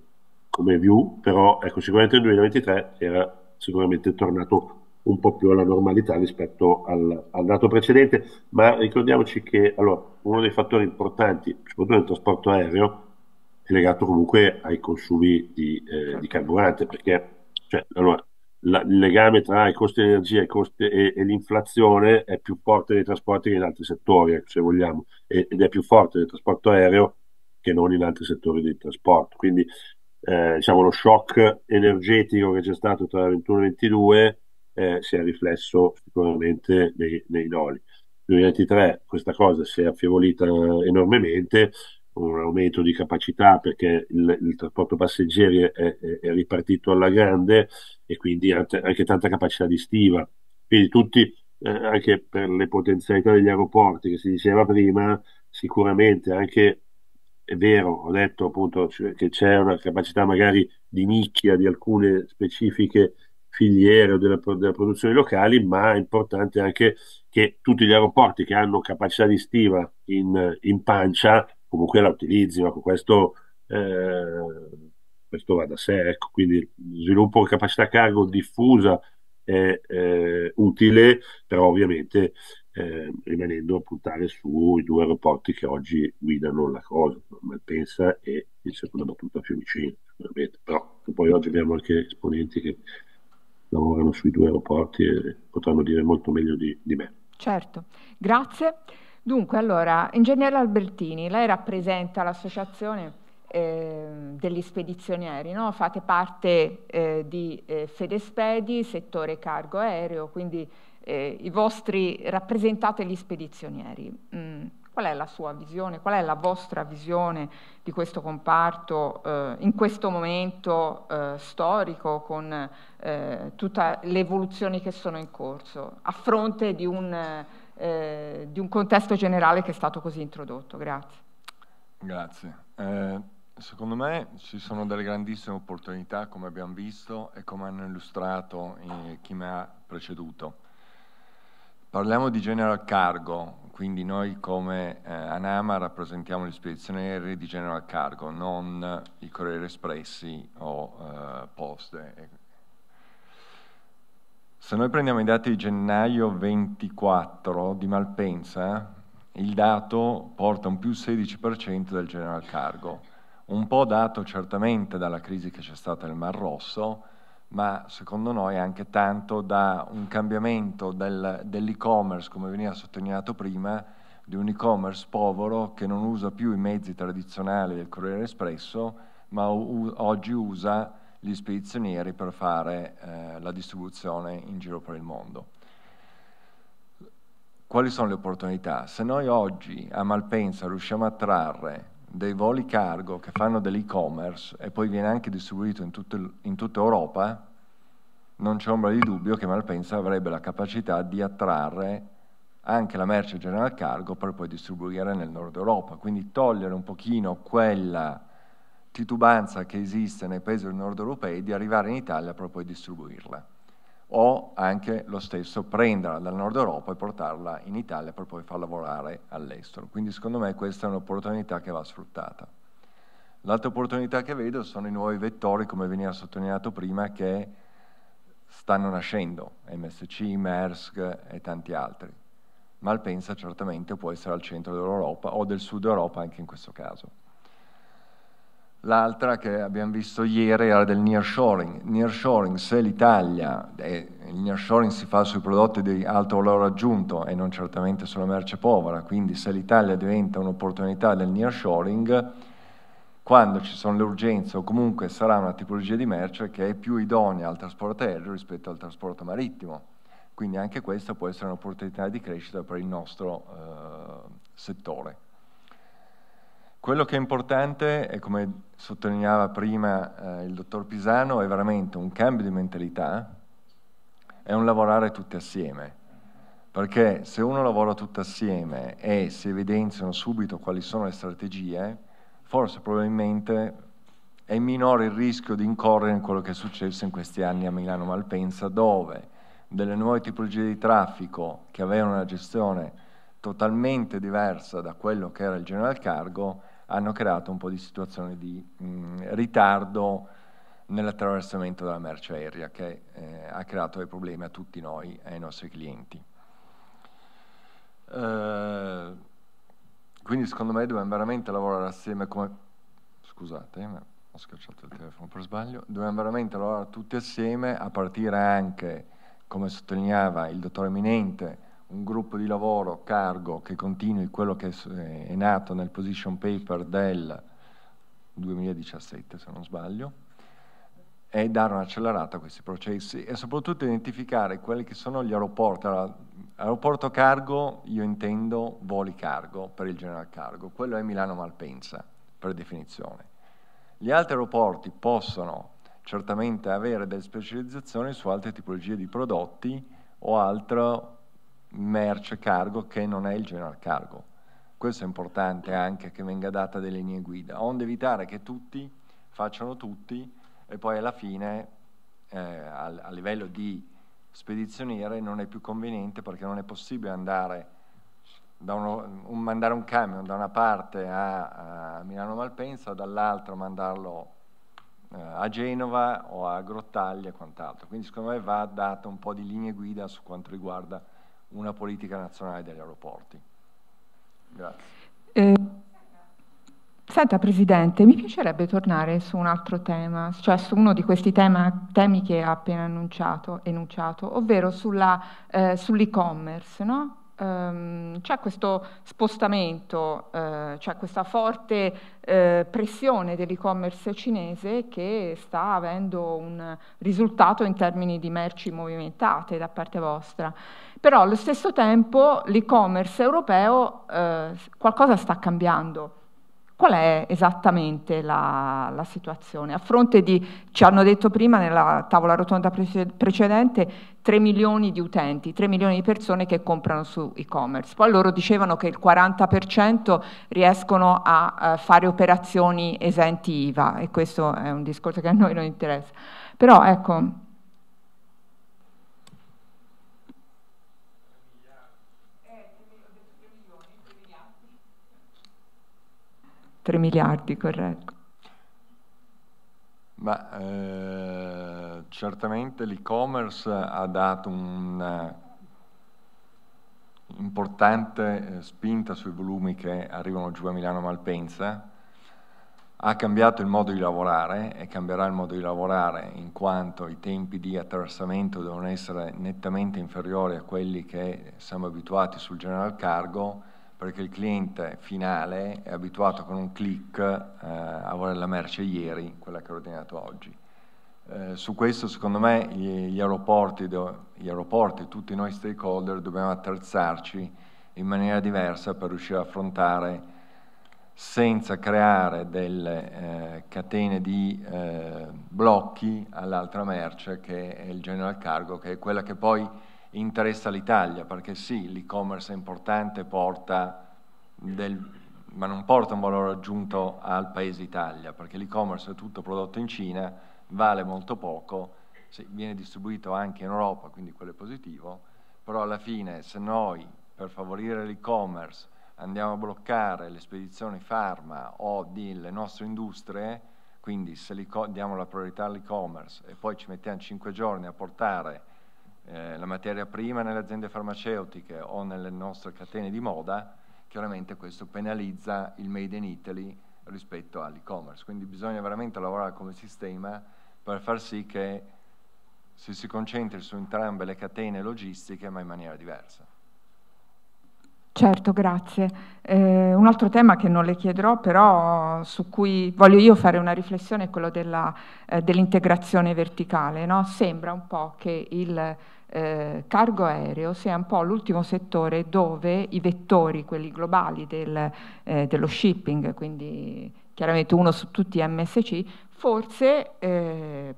[SPEAKER 5] come view, però ecco, sicuramente il 2023 era sicuramente tornato un po' più alla normalità rispetto al, al dato precedente, ma ricordiamoci che allora, uno dei fattori importanti, soprattutto nel trasporto aereo, è legato comunque ai consumi di, eh, di certo. carburante, perché cioè, allora, la, il legame tra i costi dell'energia costi, e, e, l'inflazione è più forte nei trasporti che in altri settori, eh, se vogliamo, ed è più forte nel trasporto aereo che non in altri settori del trasporto. Quindi eh, diciamo, lo shock energetico che c'è stato tra il 21 e il 22 eh, si è riflesso sicuramente nei, nei doli. Nel 2023 questa cosa si è affievolita enormemente un aumento di capacità perché il, il trasporto passeggeri è, è, è, ripartito alla grande e quindi anche, tanta capacità di stiva. Quindi tutti, eh, anche per le potenzialità degli aeroporti che si diceva prima, sicuramente anche è vero, ho detto appunto cioè, che c'è una capacità magari di nicchia di alcune specifiche filiere o della, della, produzione locali, ma è importante anche che tutti gli aeroporti che hanno capacità di stiva in, in pancia comunque la utilizzi, ecco, questo, eh, questo, va da sé, ecco, quindi sviluppo di capacità cargo diffusa è eh, utile, però ovviamente eh, rimanendo a puntare sui due aeroporti che oggi guidano la cosa, Malpensa e il secondo battuta Fiumicino, sicuramente, però poi oggi abbiamo anche esponenti che lavorano sui due aeroporti e potranno dire molto meglio di, di me.
[SPEAKER 1] Certo, grazie. Dunque, allora, Ingegnere Albertini, lei rappresenta l'associazione eh, degli spedizionieri, no? fate parte eh, di eh, Fedespedi, settore cargo aereo, quindi eh, i vostri rappresentate gli spedizionieri. Mm. Qual è la sua visione, qual è la vostra visione di questo comparto eh, in questo momento eh, storico con eh, tutte le evoluzioni che sono in corso a fronte di un eh, di un contesto generale che è stato così introdotto. Grazie.
[SPEAKER 2] Grazie. Eh, secondo me ci sono delle grandissime opportunità, come abbiamo visto e come hanno illustrato eh, chi mi ha preceduto. Parliamo di General Cargo, quindi noi come eh, Anama rappresentiamo gli spedizioni aeree di General Cargo, non i Corriere Espressi o eh, Poste se noi prendiamo i dati di gennaio 24 di Malpensa, il dato porta un più 16% del general cargo, un po' dato certamente dalla crisi che c'è stata nel Mar Rosso, ma secondo noi anche tanto da un cambiamento del, dell'e-commerce, come veniva sottolineato prima, di un e-commerce povero che non usa più i mezzi tradizionali del Corriere Espresso, ma u- oggi usa gli spedizionieri per fare eh, la distribuzione in giro per il mondo. Quali sono le opportunità? Se noi oggi a Malpensa riusciamo a trarre dei voli cargo che fanno dell'e-commerce e poi viene anche distribuito in, tutto, in tutta Europa, non c'è ombra di dubbio che Malpensa avrebbe la capacità di attrarre anche la merce general cargo per poi distribuire nel nord Europa, quindi togliere un pochino quella titubanza che esiste nei paesi del nord europei di arrivare in Italia proprio e distribuirla o anche lo stesso prenderla dal nord Europa e portarla in Italia per poi far lavorare all'estero. Quindi secondo me questa è un'opportunità che va sfruttata. L'altra opportunità che vedo sono i nuovi vettori, come veniva sottolineato prima, che stanno nascendo, MSC, Maersk e tanti altri. Malpensa certamente può essere al centro dell'Europa o del sud Europa anche in questo caso. L'altra che abbiamo visto ieri era del nearshoring. Nearshoring, se l'Italia, eh, il nearshoring si fa sui prodotti di alto valore aggiunto e non certamente sulla merce povera, quindi se l'Italia diventa un'opportunità del nearshoring, quando ci sono le urgenze o comunque sarà una tipologia di merce che è più idonea al trasporto aereo rispetto al trasporto marittimo. Quindi anche questa può essere un'opportunità di crescita per il nostro eh, settore. Quello che è importante, è come sottolineava prima eh, il dottor Pisano, è veramente un cambio di mentalità, è un lavorare tutti assieme. Perché se uno lavora tutti assieme e si evidenziano subito quali sono le strategie, forse probabilmente è minore il rischio di incorrere in quello che è successo in questi anni a Milano Malpensa, dove delle nuove tipologie di traffico che avevano una gestione totalmente diversa da quello che era il general cargo, hanno creato un po' di situazioni di mh, mm, ritardo nell'attraversamento della merce aerea che eh, ha creato dei problemi a tutti noi e ai nostri clienti. Eh, quindi secondo me dobbiamo veramente lavorare assieme come... Scusate, ma ho scacciato il telefono per sbaglio. Dobbiamo veramente lavorare tutti assieme a partire anche, come sottolineava il dottore Eminente, un gruppo di lavoro cargo che continui quello che è nato nel position paper del 2017 se non sbaglio e dare un'accelerata a questi processi e soprattutto identificare quelli che sono gli aeroporti. Allora, aeroporto cargo io intendo voli cargo per il general cargo, quello è Milano Malpensa per definizione. Gli altri aeroporti possono certamente avere delle specializzazioni su altre tipologie di prodotti o altro merce cargo che non è il general cargo. Questo è importante anche che venga data delle linee guida, onde evitare che tutti facciano tutti e poi alla fine eh, a, a livello di spedizioniere non è più conveniente perché non è possibile andare uno, un, mandare un camion da una parte a, a Milano Malpensa, dall'altra mandarlo eh, a Genova o a Grottaglia e quant'altro. Quindi secondo me va data un po' di linee guida su quanto riguarda una politica nazionale degli aeroporti. Grazie.
[SPEAKER 1] Eh, senta Presidente, mi piacerebbe tornare su un altro tema, cioè su uno di questi tema, temi che ha appena enunciato, ovvero eh, sull'e-commerce, no? ehm, c'è questo spostamento, eh, c'è questa forte eh, pressione dell'e-commerce cinese che sta avendo un risultato in termini di merci movimentate da parte vostra. Però allo stesso tempo l'e-commerce europeo eh, qualcosa sta cambiando qual è esattamente la, la, situazione? A fronte di, ci hanno detto prima nella tavola rotonda pre- precedente, 3 milioni di utenti, 3 milioni di persone che comprano su e-commerce. Poi loro dicevano che il 40% riescono a eh, fare operazioni esenti IVA e questo è un discorso che a noi non interessa. Però ecco, 3 miliardi, corretto.
[SPEAKER 2] Ma eh, certamente l'e-commerce ha dato un'importante eh, eh, spinta sui volumi che arrivano giù a Milano Malpensa, ha cambiato il modo di lavorare e cambierà il modo di lavorare in quanto i tempi di attraversamento devono essere nettamente inferiori a quelli che siamo abituati sul general cargo perché il cliente finale è abituato con un click eh, a volere la merce ieri, quella che ha ordinato oggi. Eh, su questo secondo me gli, aeroporti, gli aeroporti, tutti noi stakeholder dobbiamo attrezzarci in maniera diversa per riuscire ad affrontare senza creare delle eh, catene di eh, blocchi all'altra merce che è il general cargo, che è quella che poi interessa l'Italia, perché sì, l'e-commerce è importante, porta del, ma non porta un valore aggiunto al paese Italia, perché l'e-commerce è tutto prodotto in Cina, vale molto poco, viene distribuito anche in Europa, quindi quello è positivo, però alla fine se noi per favorire l'e-commerce andiamo a bloccare le spedizioni farma o delle nostre industrie, quindi se diamo la priorità all'e-commerce e poi ci mettiamo 5 giorni a portare eh, la materia prima nelle aziende farmaceutiche o nelle nostre catene di moda, chiaramente questo penalizza il made in Italy rispetto all'e-commerce. Quindi bisogna veramente lavorare come sistema per far sì che si, si concentri su entrambe le catene logistiche ma in maniera diversa.
[SPEAKER 1] Certo, grazie. Eh, un altro tema che non le chiederò, però su cui voglio io fare una riflessione è quello eh, dell'integrazione eh, dell verticale. No? Sembra un po' che il eh, cargo aereo sia un po' l'ultimo settore dove i vettori, quelli globali del, eh, dello shipping, quindi chiaramente uno su tutti i MSC, forse eh,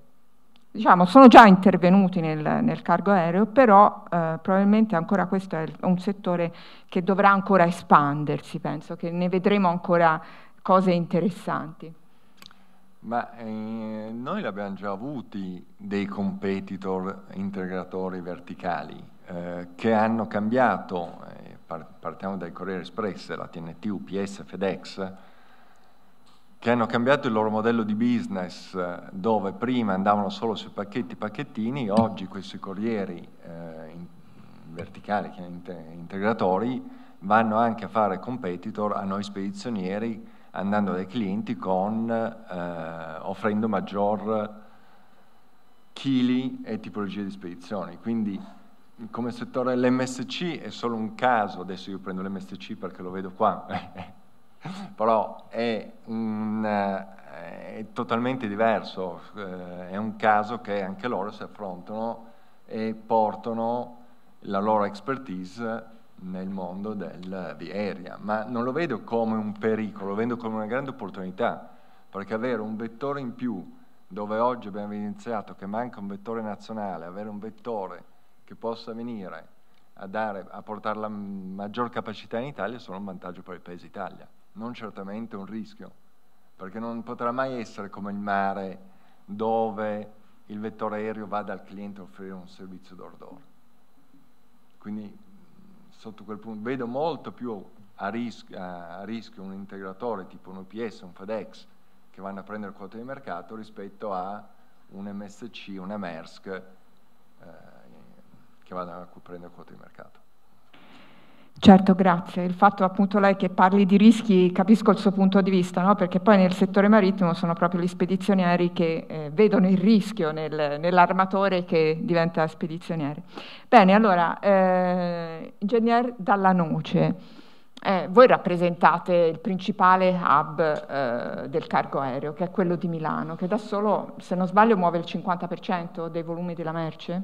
[SPEAKER 1] diciamo, sono già intervenuti nel, nel cargo aereo, però eh, probabilmente ancora questo è un settore che dovrà ancora espandersi, penso che ne vedremo ancora cose interessanti.
[SPEAKER 2] Ma eh, noi l'abbiamo già avuti dei competitor integratori verticali eh, che hanno cambiato, eh, partiamo dal Corriere Espresso, la TNT, UPS, FedEx, che hanno cambiato il loro modello di business eh, dove prima andavano solo sui pacchetti pacchettini, oggi questi corrieri eh, in, verticali, integratori, vanno anche a fare competitor a noi spedizionieri andando dai clienti con, eh, offrendo maggior chili e tipologie di spedizioni. Quindi come settore l'MSC è solo un caso, adesso io prendo l'MSC perché lo vedo qua, però è, un, eh, è totalmente diverso, eh, è un caso che anche loro si affrontano e portano la loro expertise nel mondo del, di area, ma non lo vedo come un pericolo, lo vedo come una grande opportunità, perché avere un vettore in più dove oggi abbiamo evidenziato che manca un vettore nazionale, avere un vettore che possa venire a, dare, a portare la maggior capacità in Italia è solo un vantaggio per il Paese Italia non certamente un rischio, perché non potrà mai essere come il mare dove il vettore aereo va dal cliente a offrire un servizio door door. Quindi mm, sotto quel punto vedo molto più a rischio, a rischio un integratore tipo un UPS, un FedEx, che vanno a prendere quote di mercato rispetto a un MSC, una Maersk eh, che vanno a prendere quote di mercato.
[SPEAKER 1] Certo, grazie. Il fatto appunto lei che parli di rischi, capisco il suo punto di vista, no? perché poi nel settore marittimo sono proprio gli spedizionieri che eh, vedono il rischio nel, nell'armatore che diventa spedizioniere. Bene, allora, eh, ingegner Dalla Noce, eh, voi rappresentate il principale hub eh, del cargo aereo, che è quello di Milano, che da solo, se non sbaglio, muove il 50% dei volumi della merce?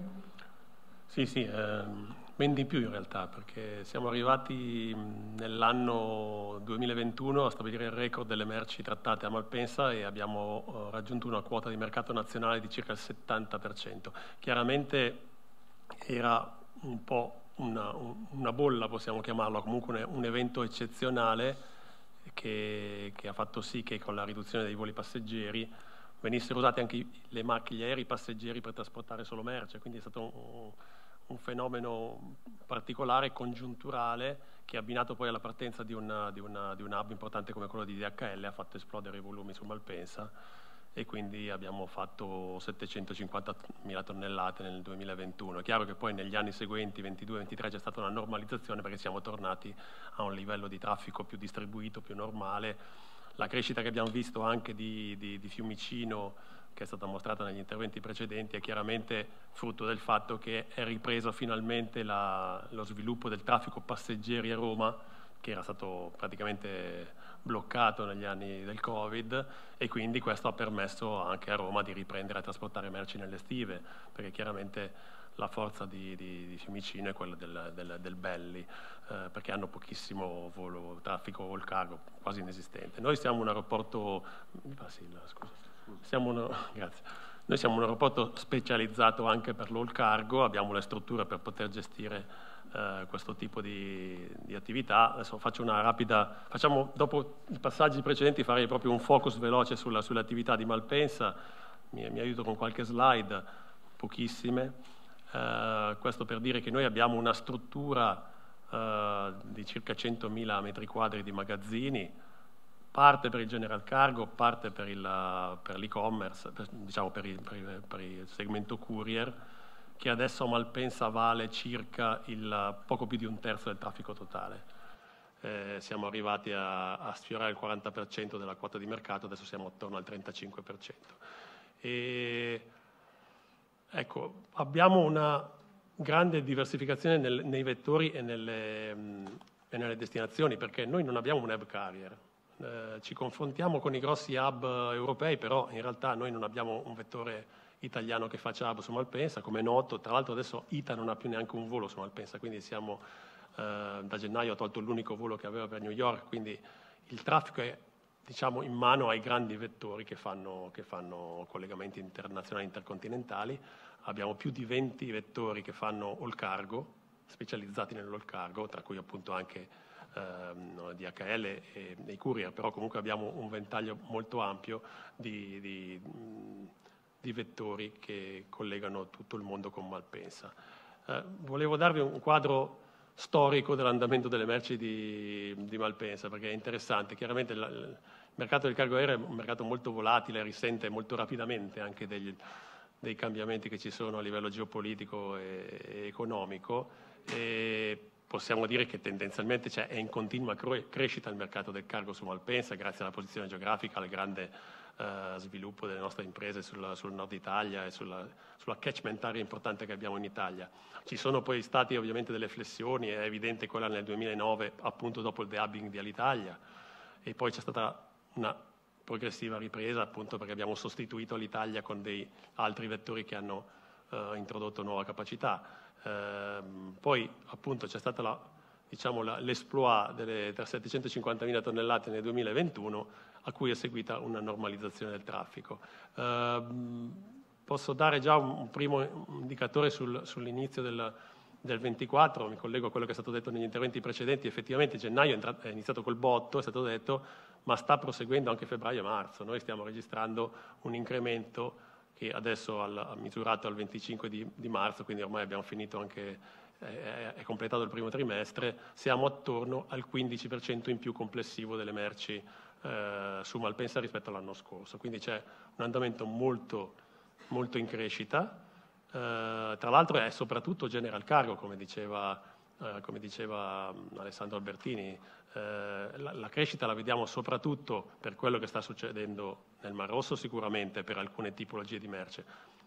[SPEAKER 6] Sì, sì. Ehm ben di più in realtà, perché siamo arrivati nell'anno 2021 a stabilire il record delle merci trattate a Malpensa e abbiamo oh, raggiunto una quota di mercato nazionale di circa il 70%. Chiaramente era un po' una, una bolla, possiamo chiamarlo, comunque un, evento eccezionale che, che ha fatto sì che con la riduzione dei voli passeggeri venissero usate anche le macchie, gli aerei passeggeri per trasportare solo merce, quindi è stato un, un un fenomeno particolare, congiunturale, che abbinato poi alla partenza di, una, di, una, di un hub importante come quello di DHL ha fatto esplodere i volumi su Malpensa e quindi abbiamo fatto 750.000 tonnellate nel 2021. È chiaro che poi negli anni seguenti, 22-23, c'è stata una normalizzazione perché siamo tornati a un livello di traffico più distribuito, più normale. La crescita che abbiamo visto anche di, di, di Fiumicino che è stata mostrata negli interventi precedenti, è chiaramente frutto del fatto che è ripreso finalmente la, lo sviluppo del traffico passeggeri a Roma, che era stato praticamente bloccato negli anni del Covid e quindi questo ha permesso anche a Roma di riprendere a trasportare merci nelle estive, perché chiaramente la forza di, di, di Fiumicino è quella del, del, del Belli, eh, perché hanno pochissimo volo, traffico vol cargo, quasi inesistente. Noi siamo un aeroporto... Ah, sì, scusa. Siamo un, Noi siamo un aeroporto specializzato anche per l'all cargo, abbiamo le strutture per poter gestire Uh, questo tipo di, di, attività. Adesso faccio una rapida, facciamo dopo i passaggi precedenti farei proprio un focus veloce sulla, sull'attività di Malpensa, mi, mi, aiuto con qualche slide, pochissime. Uh, questo per dire che noi abbiamo una struttura uh, di circa 100.000 metri quadri di magazzini, parte per il general cargo, parte per, il, per l'e-commerce, per, diciamo per il, per, per il segmento courier, che adesso a Malpensa vale circa il, poco più di un terzo del traffico totale. Eh, siamo arrivati a, a, sfiorare il 40% della quota di mercato, adesso siamo attorno al 35%. E, ecco, abbiamo una grande diversificazione nel, nei vettori e nelle, mh, mm, e nelle destinazioni, perché noi non abbiamo un web carrier, eh, ci confrontiamo con i grossi hub eh, europei, però in realtà noi non abbiamo un vettore italiano che faccia hub su Malpensa, come è noto, tra l'altro adesso ITA non ha più neanche un volo su Malpensa, quindi siamo, eh, da gennaio ha tolto l'unico volo che aveva per New York, quindi il traffico è diciamo, in mano ai grandi vettori che fanno, che fanno collegamenti internazionali intercontinentali. Abbiamo più di 20 vettori che fanno all cargo, specializzati nell'all cargo, tra cui appunto anche ehm, DHL e i courier, però comunque abbiamo un ventaglio molto ampio di, di, di vettori che collegano tutto il mondo con Malpensa. Eh, volevo darvi un quadro storico dell'andamento delle merci di, di Malpensa, perché è interessante. Chiaramente la, il mercato del cargo aereo è un mercato molto volatile, risente molto rapidamente anche degli, dei cambiamenti che ci sono a livello geopolitico e, e economico. E possiamo dire che tendenzialmente cioè, è in continua crescita il mercato del cargo su Malpensa, grazie alla posizione geografica, al grande eh, sviluppo delle nostre imprese sul, sul nord Italia e sulla, sulla, catchment area importante che abbiamo in Italia. Ci sono poi stati ovviamente delle flessioni, è evidente quella nel 2009, appunto dopo il de dehubbing di Alitalia, e poi c'è stata una progressiva ripresa appunto perché abbiamo sostituito l'Italia con dei altri vettori che hanno eh, introdotto nuova capacità Ehm, poi appunto c'è stata la, diciamo, la, l'esploit delle 750.000 tonnellate nel 2021 a cui è seguita una normalizzazione del traffico. Ehm, posso dare già un, un primo indicatore sul, sull'inizio del, del 24, mi collego a quello che è stato detto negli interventi precedenti, effettivamente gennaio è, entrato, è iniziato col botto, è stato detto, ma sta proseguendo anche febbraio e marzo. Noi stiamo registrando un incremento e adesso al, misurato al 25 di, di, marzo, quindi ormai abbiamo finito anche, eh, è completato il primo trimestre, siamo attorno al 15% in più complessivo delle merci eh, su Malpensa rispetto all'anno scorso. Quindi c'è un andamento molto, molto in crescita. Eh, tra l'altro è soprattutto General Cargo, come diceva, eh, come diceva Alessandro Albertini, eh, la, la, crescita la vediamo soprattutto per quello che sta succedendo nel Mar Rosso sicuramente per alcune tipologie di merce,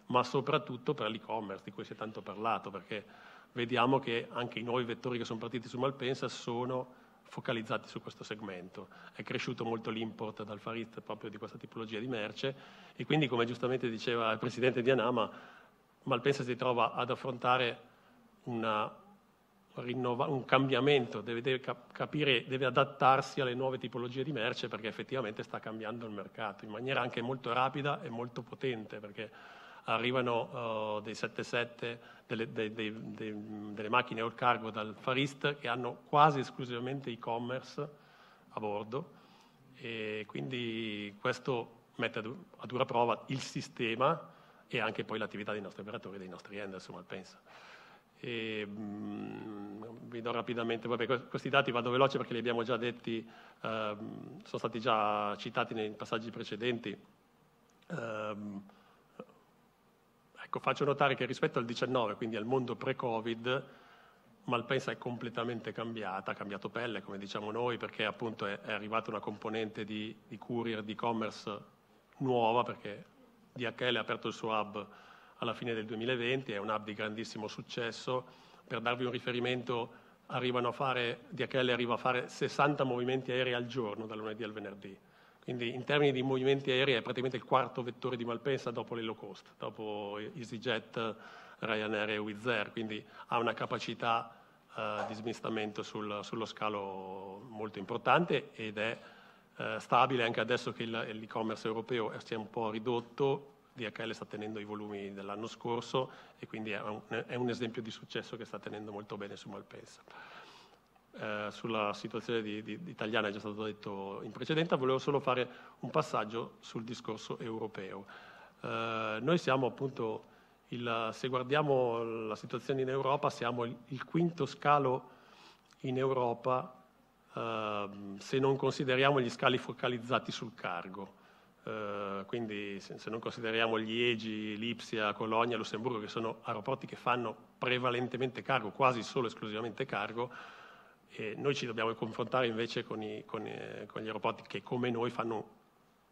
[SPEAKER 6] ma soprattutto per l'e-commerce di cui si è tanto parlato, perché vediamo che anche i nuovi vettori che sono partiti su Malpensa sono focalizzati su questo segmento. È cresciuto molto l'import dal Far East proprio di questa tipologia di merce e quindi, come giustamente diceva il presidente di Anama, Malpensa si trova ad affrontare una rinnova- un cambiamento, deve, deve capire, deve adattarsi alle nuove tipologie di merce perché effettivamente sta cambiando il mercato in maniera anche molto rapida e molto potente perché arrivano uh, dei 77, delle, dei, dei, dei, delle macchine all cargo dal Far East che hanno quasi esclusivamente e-commerce a bordo e quindi questo mette a dura prova il sistema e anche poi l'attività dei nostri operatori e dei nostri end, insomma, pensa. E, mh, mm, vi do rapidamente, vabbè, questi dati vado veloce perché li abbiamo già detti, ehm, sono stati già citati nei passaggi precedenti. Ehm, ecco, faccio notare che rispetto al 19, quindi al mondo pre-Covid, Malpensa è completamente cambiata, ha cambiato pelle, come diciamo noi, perché appunto è, è arrivata una componente di, di courier, di e-commerce nuova, perché DHL ha aperto il suo hub alla fine del 2020, è un hub di grandissimo successo. Per darvi un riferimento, arrivano a fare, DHL arriva a fare 60 movimenti aerei al giorno, dal lunedì al venerdì. Quindi in termini di movimenti aerei è praticamente il quarto vettore di Malpensa dopo le low cost, dopo EasyJet, Ryanair e Wizz Air, quindi ha una capacità eh, di smistamento sul, sullo scalo molto importante ed è eh, stabile anche adesso che l'e-commerce europeo si è un po' ridotto, DHL sta tenendo i volumi dell'anno scorso e quindi è un, è un esempio di successo che sta tenendo molto bene su Malpensa. Eh, sulla situazione di, di, italiana è già stato detto in precedenza, volevo solo fare un passaggio sul discorso europeo. Eh, noi siamo appunto, il, se guardiamo la situazione in Europa, siamo il, il quinto scalo in Europa eh, se non consideriamo gli scali focalizzati sul cargo. Eh, quindi se, non consideriamo Liegi, Lipsia, Colonia, Lussemburgo, che sono aeroporti che fanno prevalentemente cargo, quasi solo esclusivamente cargo, e noi ci dobbiamo confrontare invece con, i, con, eh, con gli aeroporti che come noi fanno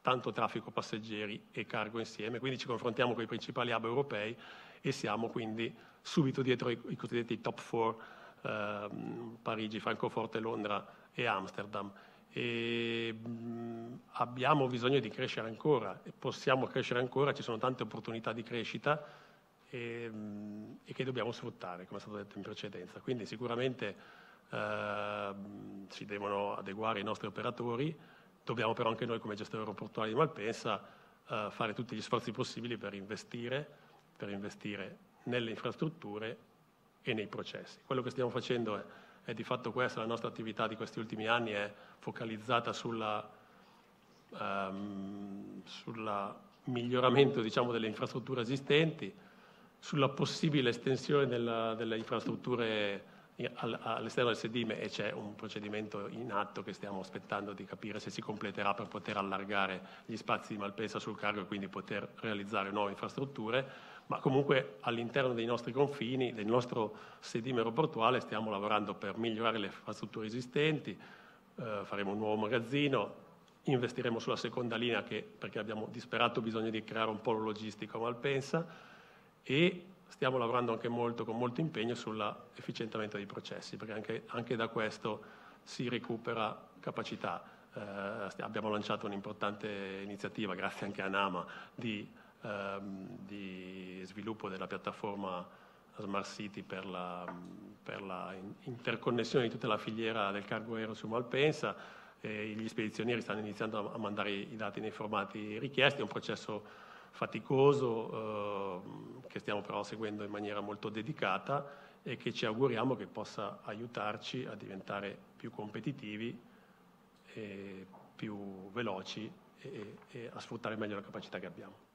[SPEAKER 6] tanto traffico passeggeri e cargo insieme, quindi ci confrontiamo con i principali hub europei e siamo quindi subito dietro i, i cosiddetti top four, eh, Parigi, Francoforte, Londra e Amsterdam e mm, abbiamo bisogno di crescere ancora, e possiamo crescere ancora, ci sono tante opportunità di crescita e, mm, e che dobbiamo sfruttare, come è stato detto in precedenza. Quindi sicuramente eh, si devono adeguare i nostri operatori, dobbiamo però anche noi come gestore aeroportuale di Malpensa eh, fare tutti gli sforzi possibili per investire, per investire nelle infrastrutture e nei processi. Quello che stiamo facendo è è di fatto questa, la nostra attività di questi ultimi anni è focalizzata sul um, ehm, miglioramento diciamo, delle infrastrutture esistenti, sulla possibile estensione della, delle infrastrutture all'esterno del sedime e c'è un procedimento in atto che stiamo aspettando di capire se si completerà per poter allargare gli spazi di Malpensa sul cargo e quindi poter realizzare nuove infrastrutture ma comunque all'interno dei nostri confini, del nostro sedimero portuale, stiamo lavorando per migliorare le infrastrutture esistenti, eh, faremo un nuovo magazzino, investiremo sulla seconda linea che, perché abbiamo disperato bisogno di creare un polo logistico a Malpensa e stiamo lavorando anche molto, con molto impegno sull'efficientamento dei processi, perché anche, anche da questo si recupera capacità. Eh, abbiamo lanciato un'importante iniziativa, grazie anche a Nama, di ehm, di sviluppo della piattaforma Smart City per la, per la interconnessione di tutta la filiera del cargo aereo su Malpensa. E gli spedizionieri stanno iniziando a mandare i dati nei formati richiesti, è un processo faticoso eh, che stiamo però seguendo in maniera molto dedicata e che ci auguriamo che possa aiutarci a diventare più competitivi, più veloci e, e a sfruttare meglio la capacità che abbiamo.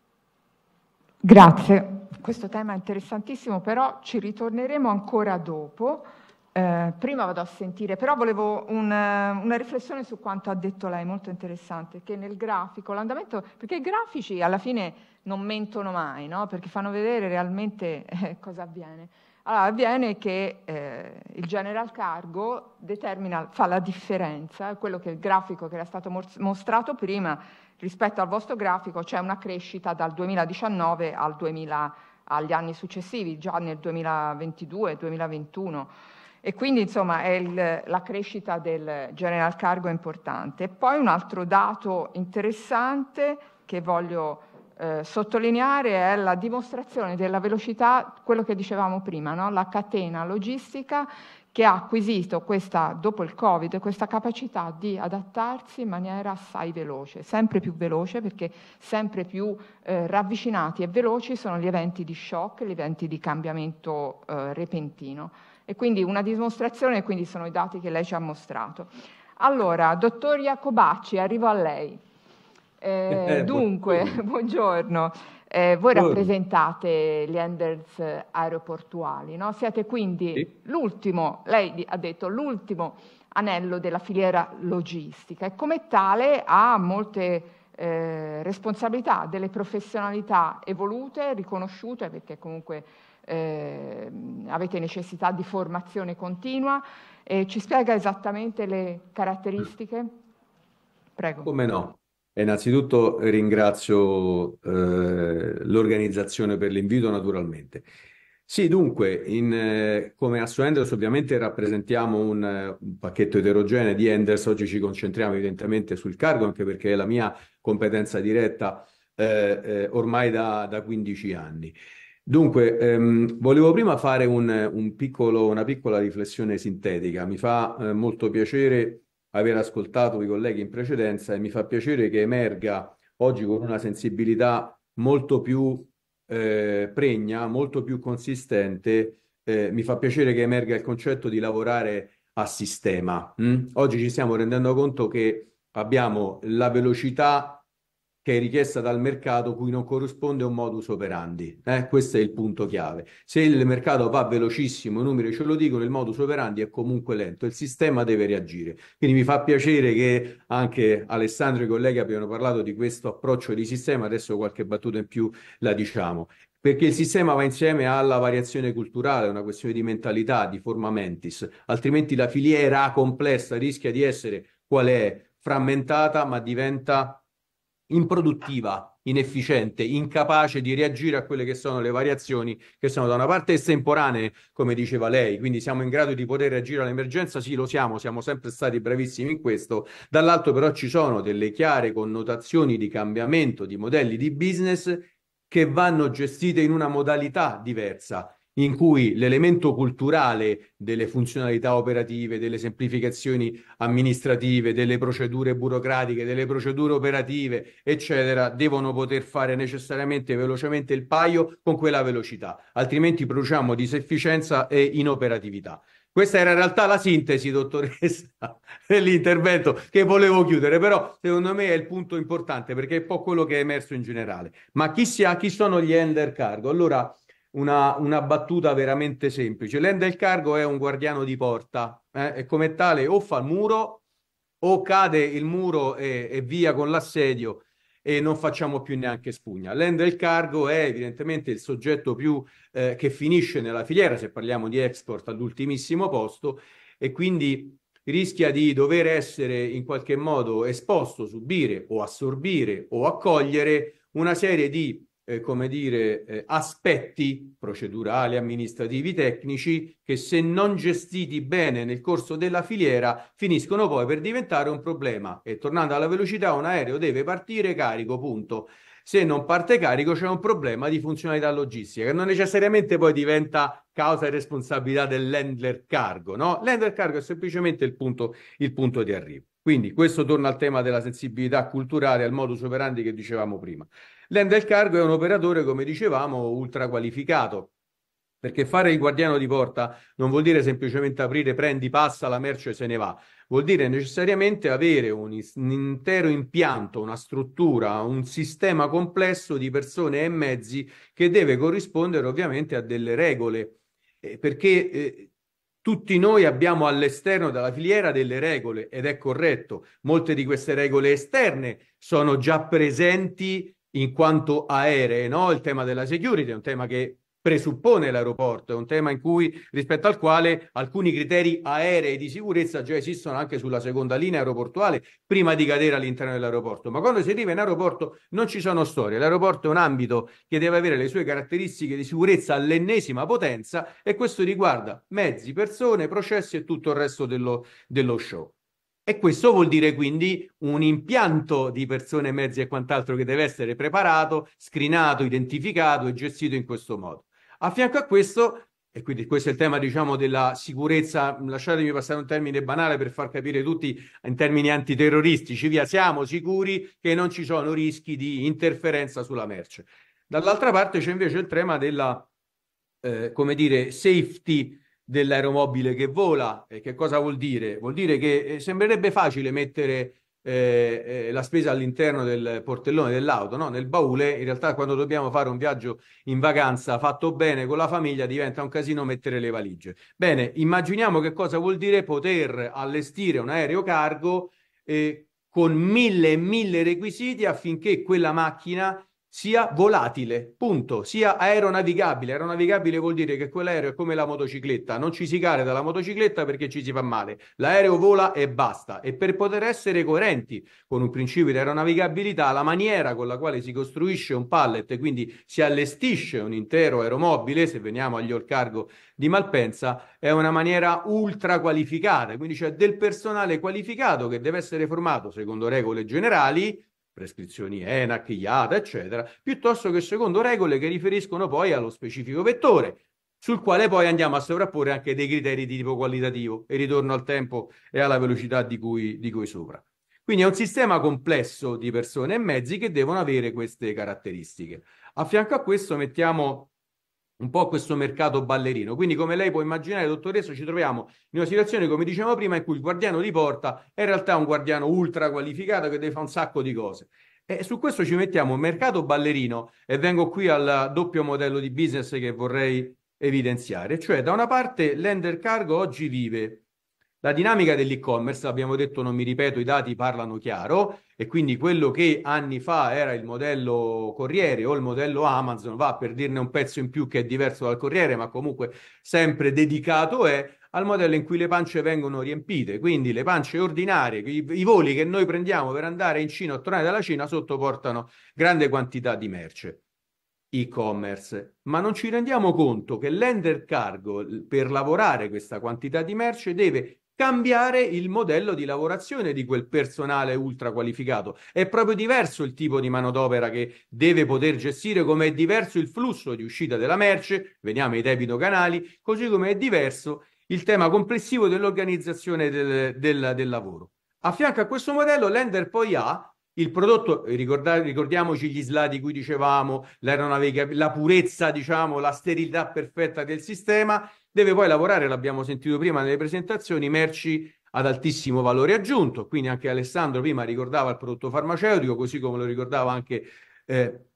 [SPEAKER 1] Grazie, questo tema è interessantissimo, però ci ritorneremo ancora dopo. Eh, prima vado a sentire, però volevo un, eh, una riflessione su quanto ha detto lei, molto interessante, che nel grafico l'andamento, perché i grafici alla fine non mentono mai, no? perché fanno vedere realmente eh, cosa avviene. Allora avviene che eh, il general cargo determina, fa la differenza, quello che il grafico che era stato mostrato prima Rispetto al vostro grafico c'è una crescita dal 2019 al 2000, agli anni successivi, già nel 2022-2021. E quindi insomma il, la crescita del general cargo è importante. E poi un altro dato interessante che voglio eh, sottolineare è la dimostrazione della velocità, quello che dicevamo prima, no? la catena logistica che ha acquisito questa, dopo il Covid questa capacità di adattarsi in maniera assai veloce, sempre più veloce perché sempre più eh, ravvicinati e veloci sono gli eventi di shock, gli eventi di cambiamento eh, repentino. E quindi una dimostrazione, quindi sono i dati che lei ci ha mostrato. Allora, dottor Iacobacci, arrivo a lei. Eh, eh, eh dunque, buongiorno. Eh, voi rappresentate gli Enders eh, aeroportuali, no? siete quindi sì. l'ultimo, lei ha detto l'ultimo anello della filiera logistica e come tale ha molte eh, responsabilità, delle professionalità evolute, riconosciute, perché comunque eh, avete necessità di formazione continua. Eh, ci spiega esattamente le caratteristiche?
[SPEAKER 3] Prego. Come no? innanzitutto ringrazio eh, l'organizzazione per l'invito naturalmente. Sì, dunque, in, eh, come Asso Enders ovviamente rappresentiamo un, un, pacchetto eterogeneo di Enders, oggi ci concentriamo evidentemente sul cargo anche perché è la mia competenza diretta eh, eh ormai da, da 15 anni. Dunque, ehm, volevo prima fare un, un piccolo, una piccola riflessione sintetica. Mi fa eh, molto piacere aver ascoltato i colleghi in precedenza e mi fa piacere che emerga oggi con una sensibilità molto più eh, pregna, molto più consistente. Eh, mi fa piacere che emerga il concetto di lavorare a sistema. Mm? Oggi ci stiamo rendendo conto che abbiamo la velocità che è richiesta dal mercato cui non corrisponde un modus operandi. Eh? Questo è il punto chiave. Se il mercato va velocissimo, i numeri ce lo dicono, il modus operandi è comunque lento, il sistema deve reagire. Quindi mi fa piacere che anche Alessandro e i colleghi abbiano parlato di questo approccio di sistema, adesso qualche battuta in più la diciamo perché il sistema va insieme alla variazione culturale, è una questione di mentalità, di forma mentis, altrimenti la filiera complessa rischia di essere qual è frammentata, ma diventa improduttiva, inefficiente, incapace di reagire a quelle che sono le variazioni che sono da una parte estemporanee, come diceva lei, quindi siamo in grado di poter reagire all'emergenza, sì lo siamo, siamo sempre stati bravissimi in questo, dall'altro però ci sono delle chiare connotazioni di cambiamento di modelli di business che vanno gestite in una modalità diversa in cui l'elemento culturale delle funzionalità operative, delle semplificazioni amministrative, delle procedure burocratiche, delle procedure operative, eccetera, devono poter fare necessariamente velocemente il paio con quella velocità, altrimenti produciamo disefficienza e inoperatività. Questa era in realtà la sintesi, dottoressa, dell'intervento che volevo chiudere, però secondo me è il punto importante perché è un po' quello che è emerso in generale. Ma chi, ha, chi sono gli ender cargo? Allora, una, una, battuta veramente semplice. L'Endel Cargo è un guardiano di porta eh? e come tale o fa il muro o cade il muro e, e via con l'assedio e non facciamo più neanche spugna. L'Endel Cargo è evidentemente il soggetto più eh, che finisce nella filiera, se parliamo di export, all'ultimissimo posto e quindi rischia di dover essere in qualche modo esposto, subire o assorbire o accogliere una serie di eh, come dire, eh, aspetti procedurali, amministrativi, tecnici, che se non gestiti bene nel corso della filiera finiscono poi per diventare un problema. E tornando alla velocità, un aereo deve partire carico, punto. Se non parte carico c'è un problema di funzionalità logistica che non necessariamente poi diventa causa e responsabilità dell'handler cargo. No? L'handler cargo è semplicemente il punto, il punto di arrivo. Quindi questo torna al tema della sensibilità culturale, al modus operandi che dicevamo prima. L'Endel Cargo è un operatore, come dicevamo, ultra qualificato, perché fare il guardiano di porta non vuol dire semplicemente aprire, prendi, passa, la merce se ne va, vuol dire necessariamente avere un, un, intero impianto, una struttura, un sistema complesso di persone e mezzi che deve corrispondere ovviamente a delle regole, eh, perché eh, tutti noi abbiamo all'esterno della filiera delle regole ed è corretto, molte di queste regole esterne sono già presenti in quanto aeree, no? il tema della security è un tema che presuppone l'aeroporto, è un tema cui, rispetto al quale alcuni criteri aerei di sicurezza già esistono anche sulla seconda linea aeroportuale prima di cadere all'interno dell'aeroporto, ma quando si arriva in aeroporto non ci sono storie, l'aeroporto è un ambito che deve avere le sue caratteristiche di sicurezza all'ennesima potenza e questo riguarda mezzi, persone, processi e tutto il resto dello, dello show. E questo vuol dire quindi un impianto di persone, mezzi e quant'altro che deve essere preparato, screenato, identificato e gestito in questo modo. A fianco a questo, e quindi questo è il tema diciamo della sicurezza, lasciatemi passare un termine banale per far capire tutti in termini antiterroristici, via, siamo sicuri che non ci sono rischi di interferenza sulla merce. Dall'altra parte c'è invece il tema della, eh, come dire, safety dell'aeromobile che vola. E eh, che cosa vuol dire? Vuol dire che eh, sembrerebbe facile mettere eh, eh, la spesa all'interno del portellone dell'auto, no? nel baule. In realtà, quando dobbiamo fare un viaggio in vacanza fatto bene con la famiglia, diventa un casino mettere le valigie. Bene, immaginiamo che cosa vuol dire poter allestire un aereo cargo eh, con mille e mille requisiti affinché quella macchina sia volatile, punto, sia aeronavigabile. Aeronavigabile vuol dire che quell'aereo è come la motocicletta, non ci si care dalla motocicletta perché ci si fa male. L'aereo vola e basta. E per poter essere coerenti con un principio di aeronavigabilità, la maniera con la quale si costruisce un pallet, quindi si allestisce un intero aeromobile, se veniamo agli all cargo di Malpensa, è una maniera ultra qualificata, quindi c'è del personale qualificato che deve essere formato secondo regole generali prescrizioni ENAC, IATA, eccetera, piuttosto che secondo regole che riferiscono poi allo specifico vettore, sul quale poi andiamo a sovrapporre anche dei criteri di tipo qualitativo e ritorno al tempo e alla velocità di cui, di cui sopra. Quindi è un sistema complesso di persone e mezzi che devono avere queste caratteristiche. A fianco a questo mettiamo un po' questo mercato ballerino. Quindi, come lei può immaginare, dottoressa, ci troviamo in una situazione, come dicevamo prima, in cui il guardiano di porta è in realtà un guardiano ultra qualificato che deve fare un sacco di cose. E su questo ci mettiamo un mercato ballerino e vengo qui al doppio modello di business che vorrei evidenziare, cioè da una parte l'ender cargo oggi vive la dinamica dell'e-commerce, abbiamo detto, non mi ripeto, i dati parlano chiaro e quindi quello che anni fa era il modello Corriere o il modello Amazon, va per dirne un pezzo in più che è diverso dal Corriere, ma comunque sempre dedicato è al modello in cui le pance vengono riempite, quindi le pance ordinarie, i, i voli che noi prendiamo per andare in Cina o tornare dalla Cina sottoportano grande quantità di merce e-commerce, ma non ci rendiamo conto che l'ender cargo per lavorare questa quantità di merce deve cambiare il modello di lavorazione di quel personale ultra qualificato. È proprio diverso il tipo di manodopera che deve poter gestire, come è diverso il flusso di uscita della merce, veniamo ai debito canali, così come è diverso il tema complessivo dell'organizzazione del, del, del lavoro. A fianco a questo modello, l'ender poi ha il prodotto, ricordiamoci gli slide di cui dicevamo, la purezza, diciamo, la sterilità perfetta del sistema, deve poi lavorare, l'abbiamo sentito prima nelle presentazioni, merci ad altissimo valore aggiunto, quindi anche Alessandro prima ricordava il prodotto farmaceutico, così come lo ricordava anche eh,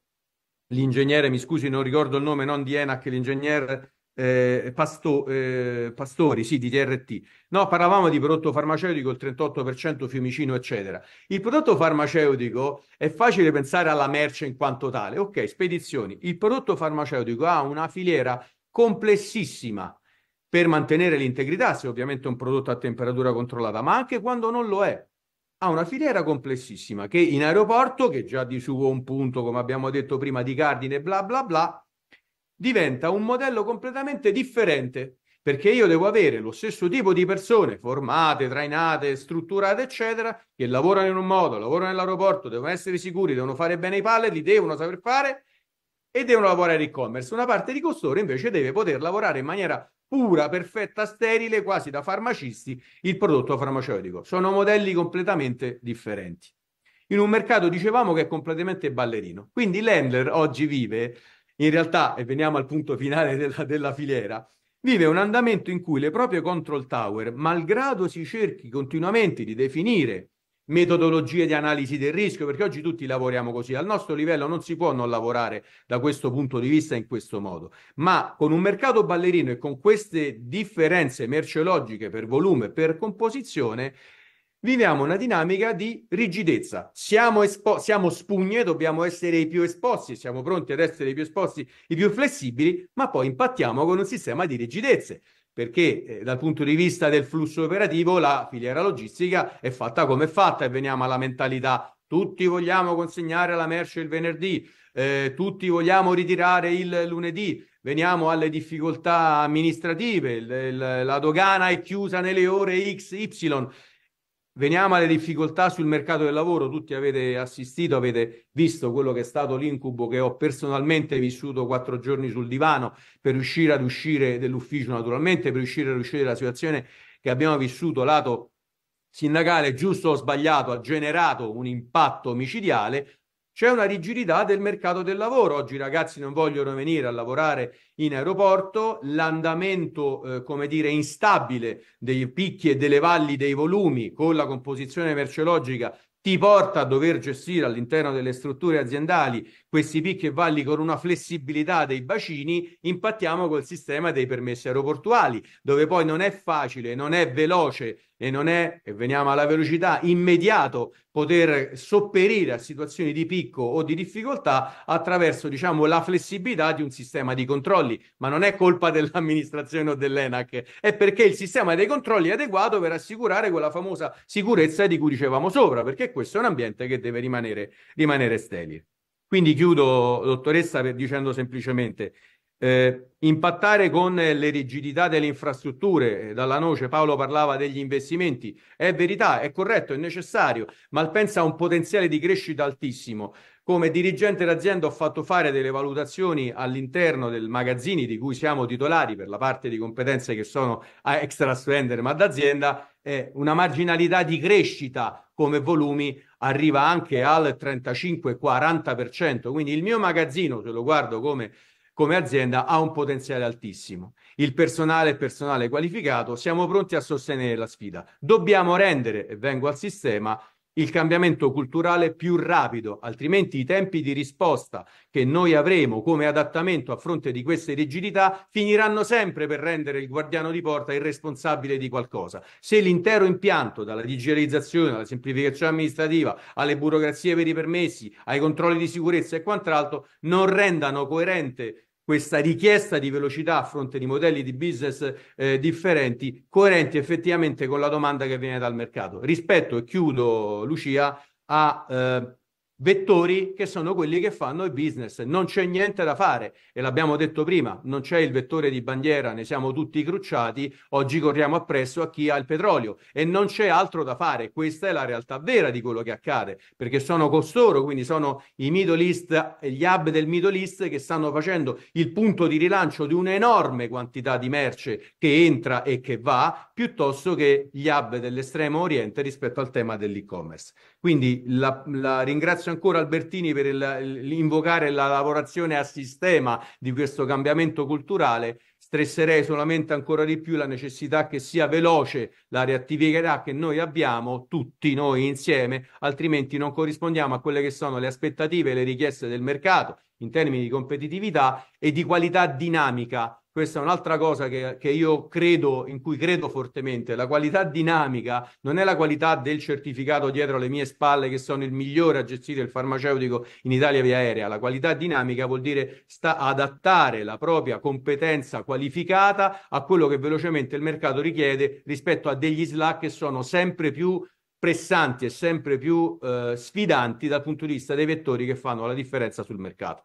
[SPEAKER 3] l'ingegnere, mi scusi non ricordo il nome, non di ENAC, l'ingegnere eh, pasto, eh, pastori, sì, di TRT. No, parlavamo di prodotto farmaceutico, il 38% fiumicino, eccetera. Il prodotto farmaceutico è facile pensare alla merce in quanto tale. Ok, spedizioni. Il prodotto farmaceutico ha una filiera complessissima per mantenere l'integrità, se ovviamente è un prodotto a temperatura controllata, ma anche quando non lo è. Ha una filiera complessissima che in aeroporto, che già di suo un punto, come abbiamo detto prima, di cardine, bla bla bla, diventa un modello completamente differente perché io devo avere lo stesso tipo di persone formate, trainate, strutturate, eccetera, che lavorano in un modo, lavorano nell'aeroporto, devono essere sicuri, devono fare bene i pallet, li devono saper fare e devono lavorare in commerce Una parte di costoro invece deve poter lavorare in maniera pura, perfetta, sterile, quasi da farmacisti, il prodotto farmaceutico. Sono modelli completamente differenti. In un mercato, dicevamo, che è completamente ballerino. Quindi l'handler oggi vive in realtà, e veniamo al punto finale della, della filiera, vive un andamento in cui le proprie control tower, malgrado si cerchi continuamente di definire metodologie di analisi del rischio, perché oggi tutti lavoriamo così, al nostro livello non si può non lavorare da questo punto di vista in questo modo, ma con un mercato ballerino e con queste differenze merceologiche per volume e per composizione, viviamo una dinamica di rigidezza. Siamo, espo- siamo spugne, dobbiamo essere i più esposti, siamo pronti ad essere i più esposti, i più flessibili, ma poi impattiamo con un sistema di rigidezze perché eh, dal punto di vista del flusso operativo la filiera logistica è fatta come è fatta e veniamo alla mentalità tutti vogliamo consegnare la merce il venerdì, eh, tutti vogliamo ritirare il lunedì, veniamo alle difficoltà amministrative, il, il, la dogana è chiusa nelle ore XY, Veniamo alle difficoltà sul mercato del lavoro, tutti avete assistito, avete visto quello che è stato l'incubo che ho personalmente vissuto quattro giorni sul divano per riuscire ad uscire dell'ufficio naturalmente, per riuscire ad uscire dalla situazione che abbiamo vissuto lato sindacale, giusto o sbagliato, ha generato un impatto omicidiale, c'è una rigidità del mercato del lavoro. Oggi i ragazzi non vogliono venire a lavorare in aeroporto, l'andamento, eh, come dire, instabile dei picchi e delle valli dei volumi con la composizione merceologica ti porta a dover gestire all'interno delle strutture aziendali questi picchi e valli con una flessibilità dei bacini, impattiamo col sistema dei permessi aeroportuali, dove poi non è facile, non è veloce e non è, e veniamo alla velocità, immediato poter sopperire a situazioni di picco o di difficoltà attraverso diciamo, la flessibilità di un sistema di controlli, ma non è colpa dell'amministrazione o dell'ENAC, è perché il sistema dei controlli è adeguato per assicurare quella famosa sicurezza di cui dicevamo sopra, perché questo è un ambiente che deve rimanere, rimanere sterile. Quindi chiudo, dottoressa, dicendo semplicemente eh, impattare con le rigidità delle infrastrutture, eh, dalla noce Paolo parlava degli investimenti, è verità, è corretto, è necessario, Malpensa ha un potenziale di crescita altissimo. Come dirigente d'azienda ho fatto fare delle valutazioni all'interno del magazzini di cui siamo titolari per la parte di competenze che sono a extra surrender ma d'azienda, eh, una marginalità di crescita come volumi arriva anche al 35-40%, quindi il mio magazzino, se lo guardo come come azienda ha un potenziale altissimo. Il personale è personale qualificato, siamo pronti a sostenere la sfida. Dobbiamo rendere, e vengo al sistema, il cambiamento culturale più rapido, altrimenti i tempi di risposta che noi avremo come adattamento a fronte di queste rigidità finiranno sempre per rendere il guardiano di porta il responsabile di qualcosa. Se l'intero impianto, dalla digitalizzazione alla semplificazione amministrativa, alle burocrazie per i permessi, ai controlli di sicurezza e quant'altro, non rendano coerente questa richiesta di velocità a fronte di modelli di business eh, differenti, coerenti effettivamente con la domanda che viene dal mercato. Rispetto, e chiudo Lucia, a eh, vettori che sono quelli che fanno il business. Non c'è niente da fare e l'abbiamo detto prima, non c'è il vettore di bandiera, ne siamo tutti crucciati, oggi corriamo appresso a chi ha il petrolio e non c'è altro da fare. Questa è la realtà vera di quello che accade, perché sono costoro, quindi sono i Middle East, gli hub del Middle East che stanno facendo il punto di rilancio di un'enorme quantità di merce che entra e che va, piuttosto che gli hub dell'estremo oriente rispetto al tema dell'e-commerce. Quindi la, la ringrazio ancora Albertini per l'invocare la lavorazione a sistema di questo cambiamento culturale. Stresserei solamente ancora di più la necessità che sia veloce la reattività che noi abbiamo, tutti noi insieme, altrimenti non corrispondiamo a quelle che sono le aspettative e le richieste del mercato in termini di competitività e di qualità dinamica questa è un'altra cosa che, che, io credo, in cui credo fortemente. La qualità dinamica non è la qualità del certificato dietro le mie spalle, che sono il migliore a gestire il farmaceutico in Italia via aerea. La qualità dinamica vuol dire sta adattare la propria competenza qualificata a quello che velocemente il mercato richiede rispetto a degli slack che sono sempre più pressanti e sempre più eh, sfidanti dal punto di vista dei vettori che fanno la differenza sul mercato.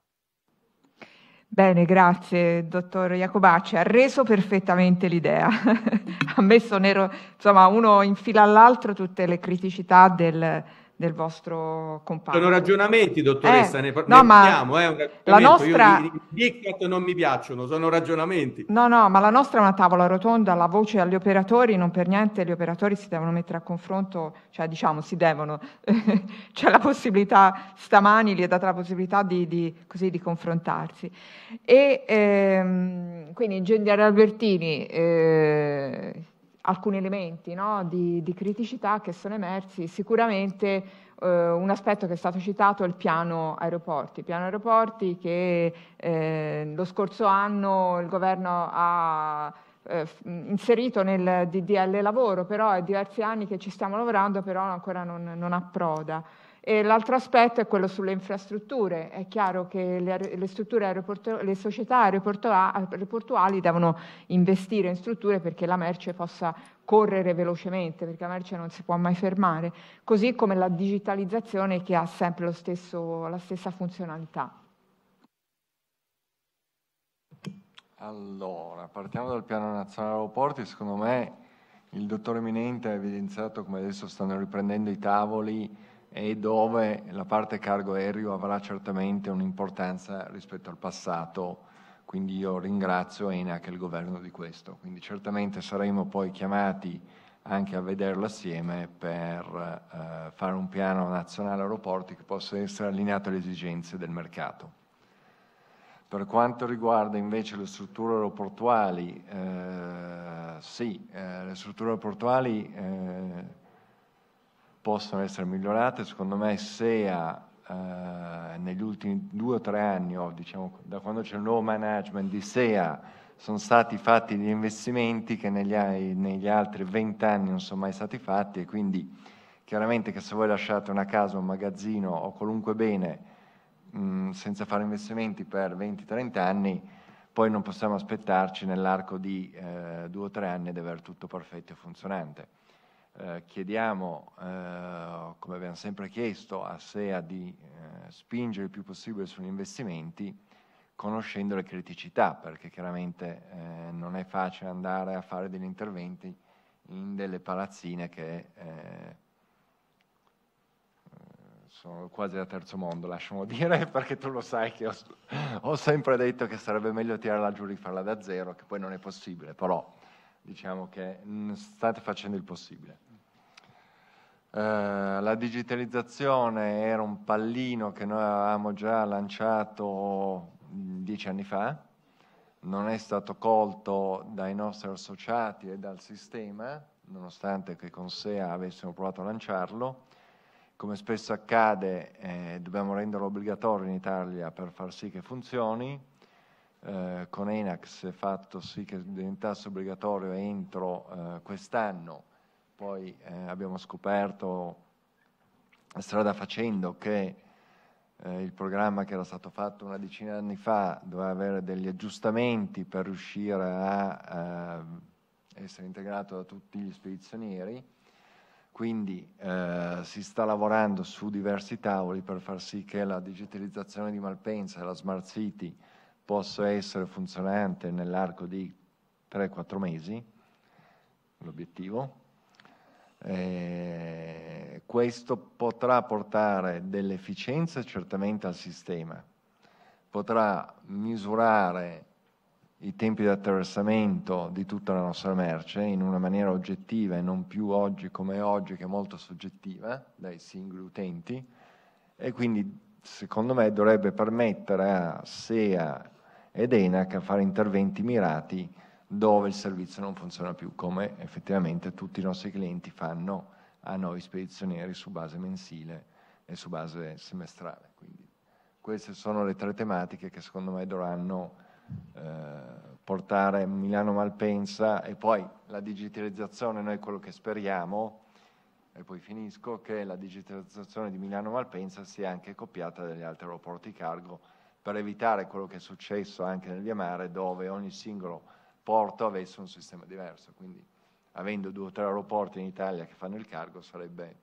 [SPEAKER 1] Bene, grazie dottor Jacobacci. ha reso perfettamente l'idea, ha messo nero, insomma uno infila all'altro tutte le criticità del, del vostro compagno. Sono
[SPEAKER 3] ragionamenti, dottoressa, eh, ne, par- no, ma parliamo. Eh, la nostra... Io, i, i non mi piacciono, sono ragionamenti.
[SPEAKER 1] No, no, ma la nostra è una tavola rotonda, la voce agli operatori, non per niente gli operatori si devono mettere a confronto, cioè diciamo si devono, c'è la possibilità, stamani gli è data la possibilità di, di, così, di confrontarsi. E ehm, quindi ingegnere Albertini... Eh, alcuni elementi no, di, di, criticità che sono emersi. Sicuramente eh, un aspetto che è stato citato è il piano aeroporti. Piano aeroporti che eh, lo scorso anno il governo ha eh, inserito nel DDL lavoro, però è diversi anni che ci stiamo lavorando, però ancora non, non approda. E l'altro aspetto è quello sulle infrastrutture. È chiaro che le, le, aeroportu- le società aeroportuali devono investire in strutture perché la merce possa correre velocemente, perché la merce non si può mai fermare, così come la digitalizzazione che ha sempre stesso, la stessa funzionalità.
[SPEAKER 2] Allora, partiamo dal piano nazionale aeroporti. Secondo me il dottor Eminente ha evidenziato come adesso stanno riprendendo i tavoli e dove la parte cargo aereo avrà certamente un'importanza rispetto al passato, quindi io ringrazio ENAC e il governo di questo. Quindi certamente saremo poi chiamati anche a vederlo assieme per eh, fare un piano nazionale aeroporti che possa essere allineato alle esigenze del mercato. Per quanto riguarda invece le strutture aeroportuali, eh, sì, eh, le strutture aeroportuali eh, possono essere migliorate, secondo me SEA eh, negli ultimi due o tre anni, o diciamo da quando c'è il nuovo management di SEA, sono stati fatti degli investimenti che negli, negli altri vent'anni non sono mai stati fatti e quindi chiaramente che se voi lasciate una casa, un magazzino o qualunque bene mh, senza fare investimenti per 20-30 anni, poi non possiamo aspettarci nell'arco di eh, due o tre anni di avere tutto perfetto e funzionante. Eh, chiediamo, eh, come abbiamo sempre chiesto, a SEA di eh, spingere il più possibile sugli investimenti conoscendo le criticità, perché chiaramente eh, non è facile andare a fare degli interventi in delle palazzine che sono quasi da terzo mondo, lasciamo dire, perché tu lo sai che ho, ho, sempre detto che sarebbe meglio tirarla giù e rifarla da zero, che poi non è possibile, però diciamo che mm, state facendo il possibile. Eh, la digitalizzazione era un pallino che noi avevamo già lanciato mm, dieci anni fa, non è stato colto dai nostri associati e dal sistema, nonostante che con SEA avessimo provato a lanciarlo. Come spesso accade, eh, dobbiamo renderlo obbligatorio in Italia per far sì che funzioni. Eh, con Enax è fatto sì che diventasse obbligatorio entro eh, quest'anno poi eh, abbiamo scoperto, strada facendo, che eh, il programma che era stato fatto una decina di anni fa doveva avere degli aggiustamenti per riuscire a eh, essere integrato da tutti gli spedizionieri. Quindi eh, si sta lavorando su diversi tavoli per far sì che la digitalizzazione di Malpensa e la Smart City possa essere funzionante nell'arco di 3-4 mesi, l'obiettivo. Eh, questo potrà portare dell'efficienza certamente al sistema, potrà misurare i tempi di attraversamento di tutta la nostra merce in una maniera oggettiva e non più oggi come oggi che è molto soggettiva dai singoli utenti e quindi secondo me dovrebbe permettere a SEA ed ENAC a fare interventi mirati dove il servizio non funziona più, come effettivamente tutti i nostri clienti fanno a noi spedizionieri su base mensile e su base semestrale. Quindi queste sono le tre tematiche che secondo me dovranno eh, portare Milano Malpensa e poi la digitalizzazione, noi quello che speriamo, e poi finisco, che la digitalizzazione di Milano Malpensa sia anche copiata dagli altri aeroporti cargo per evitare quello che è successo anche nel via mare dove ogni singolo porto avesse un sistema diverso. Quindi avendo due o tre aeroporti in Italia che fanno il cargo sarebbe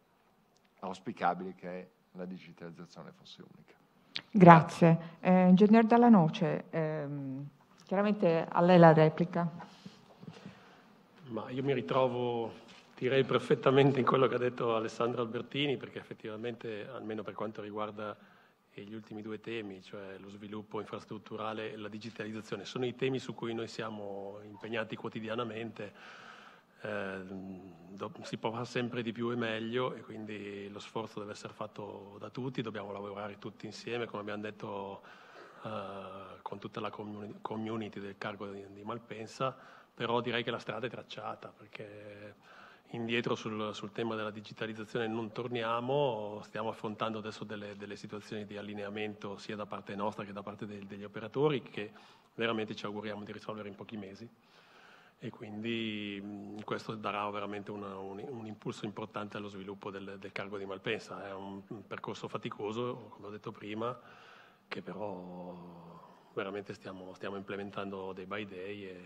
[SPEAKER 2] auspicabile che la digitalizzazione fosse unica.
[SPEAKER 1] Grazie. Eh, Ingegner Dalla Noce, ehm, chiaramente a lei la replica.
[SPEAKER 6] Ma io mi ritrovo, direi, perfettamente in quello che ha detto Alessandro Albertini, perché effettivamente, almeno per quanto riguarda e gli ultimi due temi, cioè lo sviluppo infrastrutturale e la digitalizzazione, sono i temi su cui noi siamo impegnati quotidianamente. Eh, si può fare sempre di più e meglio e quindi lo sforzo deve essere fatto da tutti, dobbiamo lavorare tutti insieme, come abbiamo detto eh, con tutta la community del cargo di, di Malpensa, però direi che la strada è tracciata perché indietro sul, sul, tema della digitalizzazione non torniamo, stiamo affrontando adesso delle, delle, situazioni di allineamento sia da parte nostra che da parte de, degli operatori che veramente ci auguriamo di risolvere in pochi mesi e quindi questo darà veramente una, un, un, impulso importante allo sviluppo del, del cargo di Malpensa. È un, un percorso faticoso, come ho detto prima, che però veramente stiamo, stiamo implementando day by day e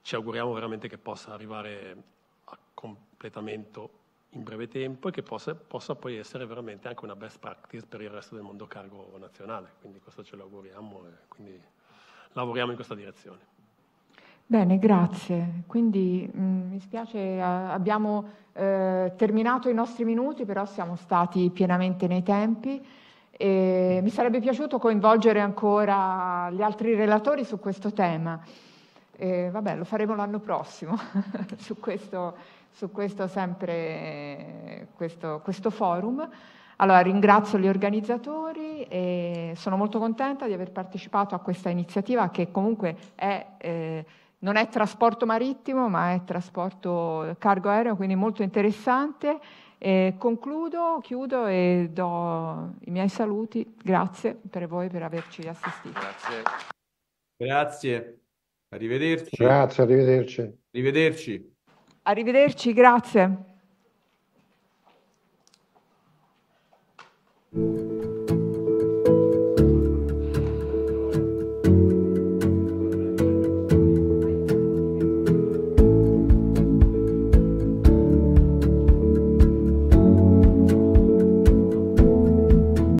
[SPEAKER 6] ci auguriamo veramente che possa arrivare a completamento in breve tempo e che possa, possa, poi essere veramente anche una best practice per il resto del mondo cargo nazionale. Quindi questo ce lo auguriamo e quindi lavoriamo in questa direzione.
[SPEAKER 1] Bene, grazie. Quindi mh, mm, mi spiace, a, abbiamo eh, terminato i nostri minuti, però siamo stati pienamente nei tempi. E mi sarebbe piaciuto coinvolgere ancora gli altri relatori su questo tema. E vabbè, lo faremo l'anno prossimo, su, questo, su questo, sempre, questo, questo forum. Allora, ringrazio gli organizzatori e sono molto contenta di aver partecipato a questa iniziativa che comunque è, eh, non è trasporto marittimo, ma è trasporto cargo aereo, quindi molto interessante. Eh, concludo, chiudo e do i miei saluti. Grazie per voi per averci assistito.
[SPEAKER 3] Grazie. Grazie. Arrivederci. Grazie, arrivederci. Arrivederci.
[SPEAKER 1] Arrivederci, grazie.